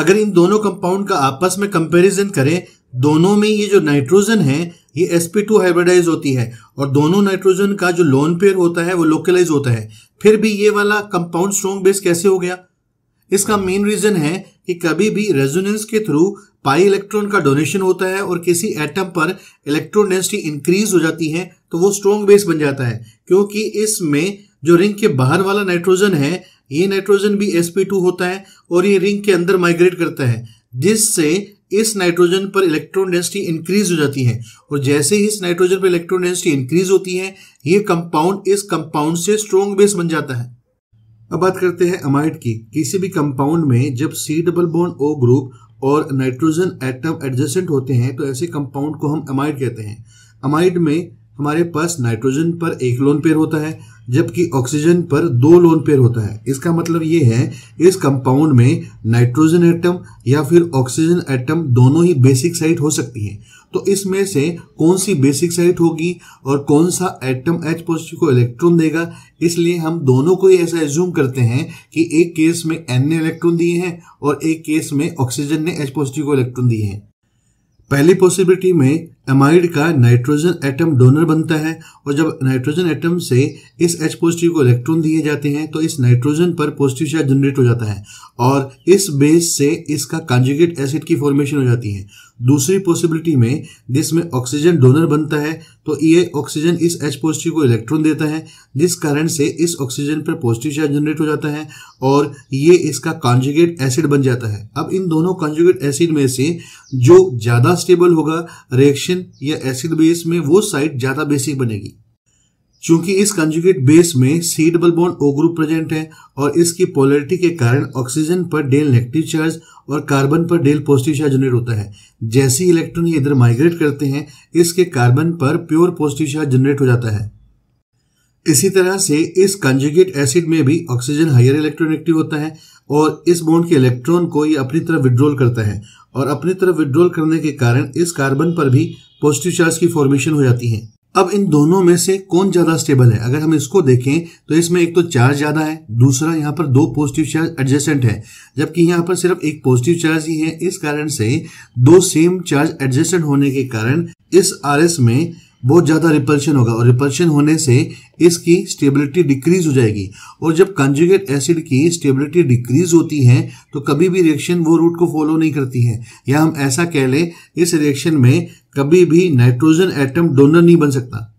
अगर इन दोनों कंपाउंड का आपस में कंपेरिजन करें दोनों में ये जो नाइट्रोजन है ये sp2 हाइब्रिडाइज होती है और दोनों नाइट्रोजन का जो लोन पेयर होता है वो लोकलाइज होता है फिर भी ये वाला कंपाउंड स्ट्रॉन्ग बेस कैसे हो गया इसका मेन रीजन है कि कभी भी रेजोनेंस के थ्रू पाई इलेक्ट्रॉन का डोनेशन होता है और किसी एटम पर इलेक्ट्रॉन डेंसिटी इंक्रीज हो जाती है तो वो स्ट्रॉन्ग बेस बन जाता है क्योंकि इसमें जो रिंग के बाहर वाला नाइट्रोजन है ये नाइट्रोजन भी sp2 होता है और ये रिंग के अंदर माइग्रेट करता है जिससे इस नाइट्रोजन पर इलेक्ट्रॉन डेंसिटी इंक्रीज हो जाती है और जैसे ही इस नाइट्रोजन पर इलेक्ट्रॉन डेंसिटी इंक्रीज होती है ये कंपाउंड इस कंपाउंड से स्ट्रॉन्ग बेस बन जाता है अब बात करते हैं अमाइड की किसी भी कंपाउंड में जब C double bond O group और नाइट्रोजन एटम एडजस्टेंट होते हैं तो ऐसे कंपाउंड को हम अमाइड कहते हैं अमाइड में हमारे पास नाइट्रोजन पर एक लोन पेयर होता है जबकि ऑक्सीजन पर दो लोन पेयर होता है इसका मतलब ये है इस कंपाउंड में नाइट्रोजन एटम या फिर ऑक्सीजन एटम दोनों ही बेसिक साइट हो सकती हैं तो इसमें से कौन सी बेसिक साइट होगी और कौन सा एटम एच पॉजिटिव को इलेक्ट्रॉन देगा इसलिए हम दोनों को ही ऐसा एज्यूम करते हैं कि एक केस में एन ने इलेक्ट्रॉन दिए हैं और एक केस में ऑक्सीजन ने एच पॉजिटिव को इलेक्ट्रॉन दिए हैं पहली पॉसिबिलिटी में एमाइड का नाइट्रोजन एटम डोनर बनता है और जब नाइट्रोजन एटम से इस एच पॉजिटिव को इलेक्ट्रॉन दिए जाते हैं तो इस नाइट्रोजन पर पॉजिटिव चार्ज जनरेट हो जाता है और इस बेस से इसका कॉन्जुगेट एसिड की फॉर्मेशन हो जाती है दूसरी पॉसिबिलिटी में जिसमें ऑक्सीजन डोनर बनता है तो ये ऑक्सीजन इस एच पॉजिटिव को इलेक्ट्रॉन देता है जिस कारण से इस ऑक्सीजन पर पॉजिटिव चार्ज जनरेट हो जाता है और ये इसका कॉन्जुगेट एसिड बन जाता है अब इन दोनों कॉन्जुगेट एसिड में से जो ज़्यादा स्टेबल होगा रिएक्शन या एसिड बेस में वो साइट ज़्यादा बेसिक बनेगी चूंकि इस कंजुगेट बेस में C double bond O group present है और इसकी पोलरिटी के कारण ऑक्सीजन पर डेल नेगेटिव चार्ज और कार्बन पर डेल पॉजिटिव चार्ज जनरेट होता है जैसे ही इलेक्ट्रॉन ये इधर माइग्रेट करते हैं इसके कार्बन पर प्योर पॉजिटिव चार्ज जनरेट हो जाता है इसी तरह से इस कंजुगेट एसिड में भी ऑक्सीजन हायर इलेक्ट्रोनेगेटिव होता है और इस बॉन्ड के इलेक्ट्रॉन को ये अपनी तरफ विड्रॉल करता है और अपनी तरफ विड्रॉल करने के कारण इस कार्बन पर भी पॉजिटिव चार्ज की फॉर्मेशन हो जाती है अब इन दोनों में से कौन ज्यादा स्टेबल है अगर हम इसको देखें तो इसमें एक तो चार्ज ज्यादा है दूसरा यहाँ पर दो पॉजिटिव चार्ज एडजेसेंट है जबकि यहाँ पर सिर्फ एक पॉजिटिव चार्ज ही है इस कारण से दो सेम चार्ज एडजेसेंट होने के कारण इस आर में बहुत ज़्यादा रिपल्शन होगा और रिपल्शन होने से इसकी स्टेबिलिटी डिक्रीज हो जाएगी और जब कंजुगेट एसिड की स्टेबिलिटी डिक्रीज होती है तो कभी भी रिएक्शन वो रूट को फॉलो नहीं करती है या हम ऐसा कह लें इस रिएक्शन में कभी भी नाइट्रोजन एटम डोनर नहीं बन सकता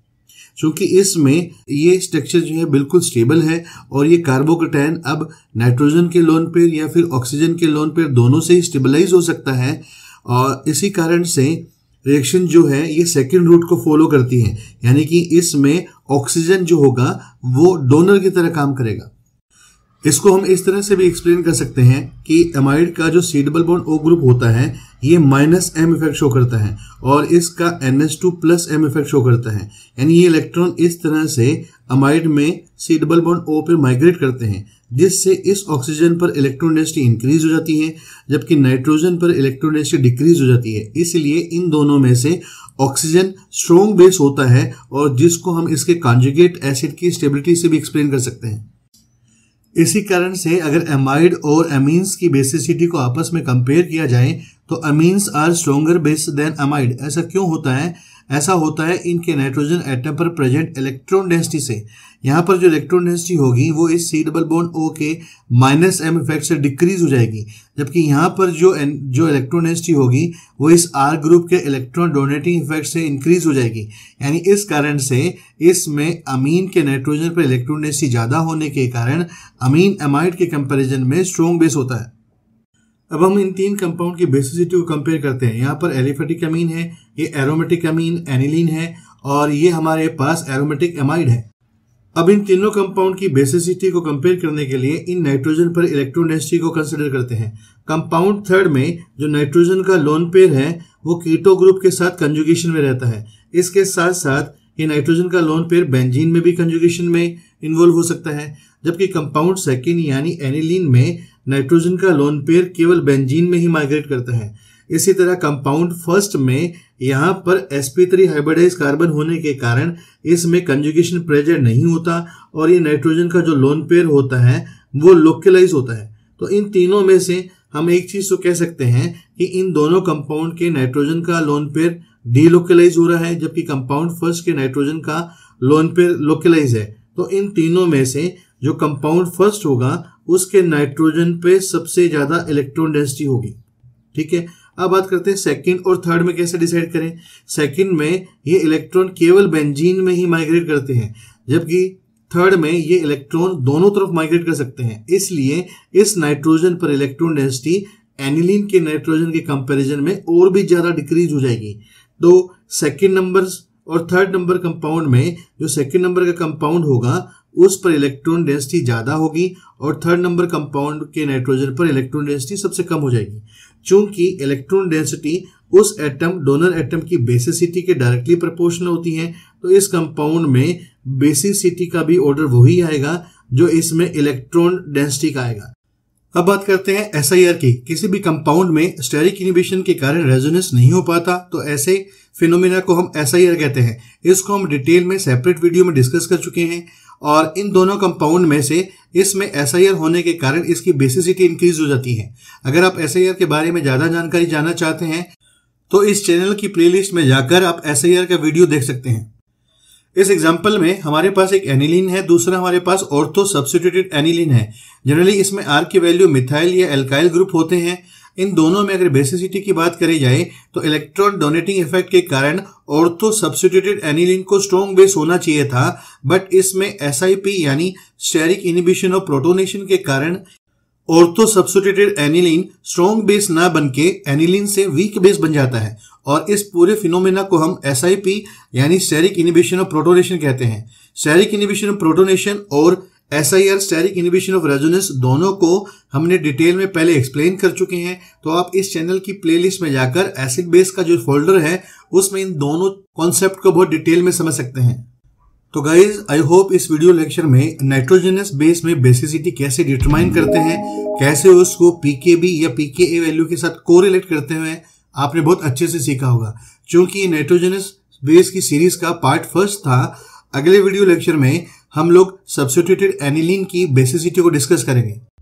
क्योंकि इसमें ये स्ट्रक्चर जो है बिल्कुल स्टेबल है और ये कार्बोकटैन अब नाइट्रोजन के लोन पेयर या फिर ऑक्सीजन के लोन पेयर दोनों से ही स्टेबलाइज हो सकता है और इसी कारण से रिएक्शन जो है ये सेकेंड रूट को फॉलो करती है यानी कि इसमें ऑक्सीजन जो होगा वो डोनर की तरह काम करेगा इसको हम इस तरह से भी एक्सप्लेन कर सकते हैं कि एमाइड का जो C double bond O group होता है ये माइनस एम इफेक्ट शो करता है और इसका N S two plus M effect show करता है यानी ये इलेक्ट्रॉन इस तरह से अमाइड में सी डबल बॉन्ड ओ पर माइग्रेट करते हैं जिससे इस ऑक्सीजन पर इलेक्ट्रोनेसिटी इंक्रीज हो जाती है जबकि नाइट्रोजन पर इलेक्ट्रोनेसिटी डिक्रीज हो जाती है इसलिए इन दोनों में से ऑक्सीजन स्ट्रोंग बेस होता है और जिसको हम इसके कॉन्जुगेट एसिड की स्टेबिलिटी से भी एक्सप्लेन कर सकते हैं इसी कारण से अगर एमाइड और अमीन्स की बेसिसिटी को आपस में कंपेयर किया जाए तो amines are stronger base than amide ऐसा क्यों होता है ऐसा होता है इनके नाइट्रोजन एटम पर प्रेजेंट इलेक्ट्रॉन डेंसिटी से यहाँ पर जो इलेक्ट्रॉन डेंसिटी होगी वो इस सी डबल बोन ओ के माइनस एम इफेक्ट से डिक्रीज हो जाएगी जबकि यहाँ पर जो जो इलेक्ट्रॉन डेंसिटी होगी वो इस आर ग्रुप के इलेक्ट्रॉन डोनेटिंग इफेक्ट से इंक्रीज हो जाएगी यानी इस कारण से इसमें अमीन के नाइट्रोजन पर इलेक्ट्रॉन डेंसिटी ज़्यादा होने के कारण अमीन एमाइड के कंपेरिजन में स्ट्रॉन्ग बेस होता है अब हम इन तीन कंपाउंड की बेसिसिटी को कंपेयर करते हैं यहाँ पर एलिफेटिक अमीन है ये एरोमेटिक अमीन एनिलीन है और ये हमारे पास एरोमेटिक एमाइड है अब इन तीनों कंपाउंड की बेसिसिटी को कंपेयर करने के लिए इन नाइट्रोजन पर इलेक्ट्रोन डेंसिटी को कंसिडर करते हैं कंपाउंड थर्ड में जो नाइट्रोजन का लोन पेयर है वो कीटो ग्रुप के साथ कंजुगेशन में रहता है इसके साथ साथ ये नाइट्रोजन का लोन पेयर बेंजीन में भी कंजुगेशन में इन्वॉल्व हो सकता है जबकि कंपाउंड सेकेंड यानी एनिलीन में नाइट्रोजन का लोन पेयर केवल बेंजीन में ही माइग्रेट करता है इसी तरह कंपाउंड फर्स्ट में यहाँ पर sp3 हाइब्रिडाइज कार्बन होने के कारण इसमें कंजुगेशन प्रेजेंट नहीं होता और ये नाइट्रोजन का जो लोन पेयर होता है वो लोकलाइज होता है तो इन तीनों में से हम एक चीज तो कह सकते हैं कि इन दोनों कंपाउंड के नाइट्रोजन का लोन पेयर डीलोकलाइज हो रहा है जबकि कंपाउंड फर्स्ट के नाइट्रोजन का लोन पेयर लोकलाइज है तो इन तीनों में से जो कंपाउंड फर्स्ट होगा उसके नाइट्रोजन पे सबसे ज़्यादा इलेक्ट्रॉन डेंसिटी होगी ठीक है अब बात करते हैं सेकंड और थर्ड में कैसे डिसाइड करें सेकंड में ये इलेक्ट्रॉन केवल बेंजीन में ही माइग्रेट करते हैं जबकि थर्ड में ये इलेक्ट्रॉन दोनों तरफ माइग्रेट कर सकते हैं इसलिए इस नाइट्रोजन पर इलेक्ट्रॉन डेंसिटी एनिलीन के नाइट्रोजन के कंपेरिजन में और भी ज़्यादा डिक्रीज हो जाएगी तो सेकेंड नंबर और थर्ड नंबर कंपाउंड में जो सेकेंड नंबर का कंपाउंड होगा उस पर इलेक्ट्रॉन डेंसिटी ज़्यादा होगी और थर्ड नंबर कंपाउंड के नाइट्रोजन पर इलेक्ट्रॉन डेंसिटी सबसे कम हो जाएगी चूंकि इलेक्ट्रॉन डेंसिटी उस एटम डोनर एटम की बेसिसिटी के डायरेक्टली प्रोपोर्शनल होती है तो इस कंपाउंड में बेसिसिटी का भी ऑर्डर वही आएगा जो इसमें इलेक्ट्रॉन डेंसिटी का आएगा अब बात करते हैं एस की किसी भी कंपाउंड में स्टेरिक इनिबिशन के कारण रेजोनेंस नहीं हो पाता तो ऐसे फिनोमिना को हम एस कहते हैं इसको हम डिटेल में सेपरेट वीडियो में डिस्कस कर चुके हैं और इन दोनों कंपाउंड में से इसमें एस होने के कारण इसकी बेसिसिटी इंक्रीज हो जाती है अगर आप एस के बारे में ज़्यादा जानकारी जानना चाहते हैं तो इस चैनल की प्लेलिस्ट में जाकर आप एस का वीडियो देख सकते हैं इस एग्जाम्पल में हमारे पास एक एनिलिन है दूसरा हमारे पास ऑर्थो सब्सिट्यूटेड एनिलिन है जनरली इसमें आर की वैल्यू मिथाइल या एल्काइल ग्रुप होते हैं इन दोनों में अगर बेसिसिटी की बात करी जाए तो इलेक्ट्रॉन डोनेटिंग इफेक्ट के कारण ऑर्थो सब्सिट्यूटेड एनिलिन को स्ट्रॉन्ग बेस होना चाहिए था बट इसमें एस यानी स्टेरिक इनिबिशन और प्रोटोनेशन के कारण ortho substituted aniline strong base ना बनके एनिलिन से वीक बेस बन जाता है और इस पूरे फिनोमेना को हम एस यानी स्टेरिक इनिबिशन और प्रोटोनेशन कहते हैं स्टेरिक इनिबिशन ऑफ प्रोटोनेशन और आर स्टेरिक इनिबिशन ऑफ रेजोनेंस दोनों को हमने डिटेल में पहले एक्सप्लेन कर चुके हैं तो आप इस चैनल की प्लेलिस्ट में जाकर एसिड बेस का जो फोल्डर है उसमें इन दोनों कॉन्सेप्ट को बहुत डिटेल में समझ सकते हैं तो गाइज आई होप इस वीडियो लेक्चर में नाइट्रोजनस बेस में बेसिसिटी कैसे डिटरमाइन करते हैं कैसे उसको पीकेबी या ए वैल्यू के साथ कोरिलेट करते हुए आपने बहुत अच्छे से सीखा होगा चूंकि नाइट्रोजनस बेस की सीरीज का पार्ट फर्स्ट था अगले वीडियो लेक्चर में हम लोग सब्सिट्यूटेड एनिलीन की बेसिसिटी को डिस्कस करेंगे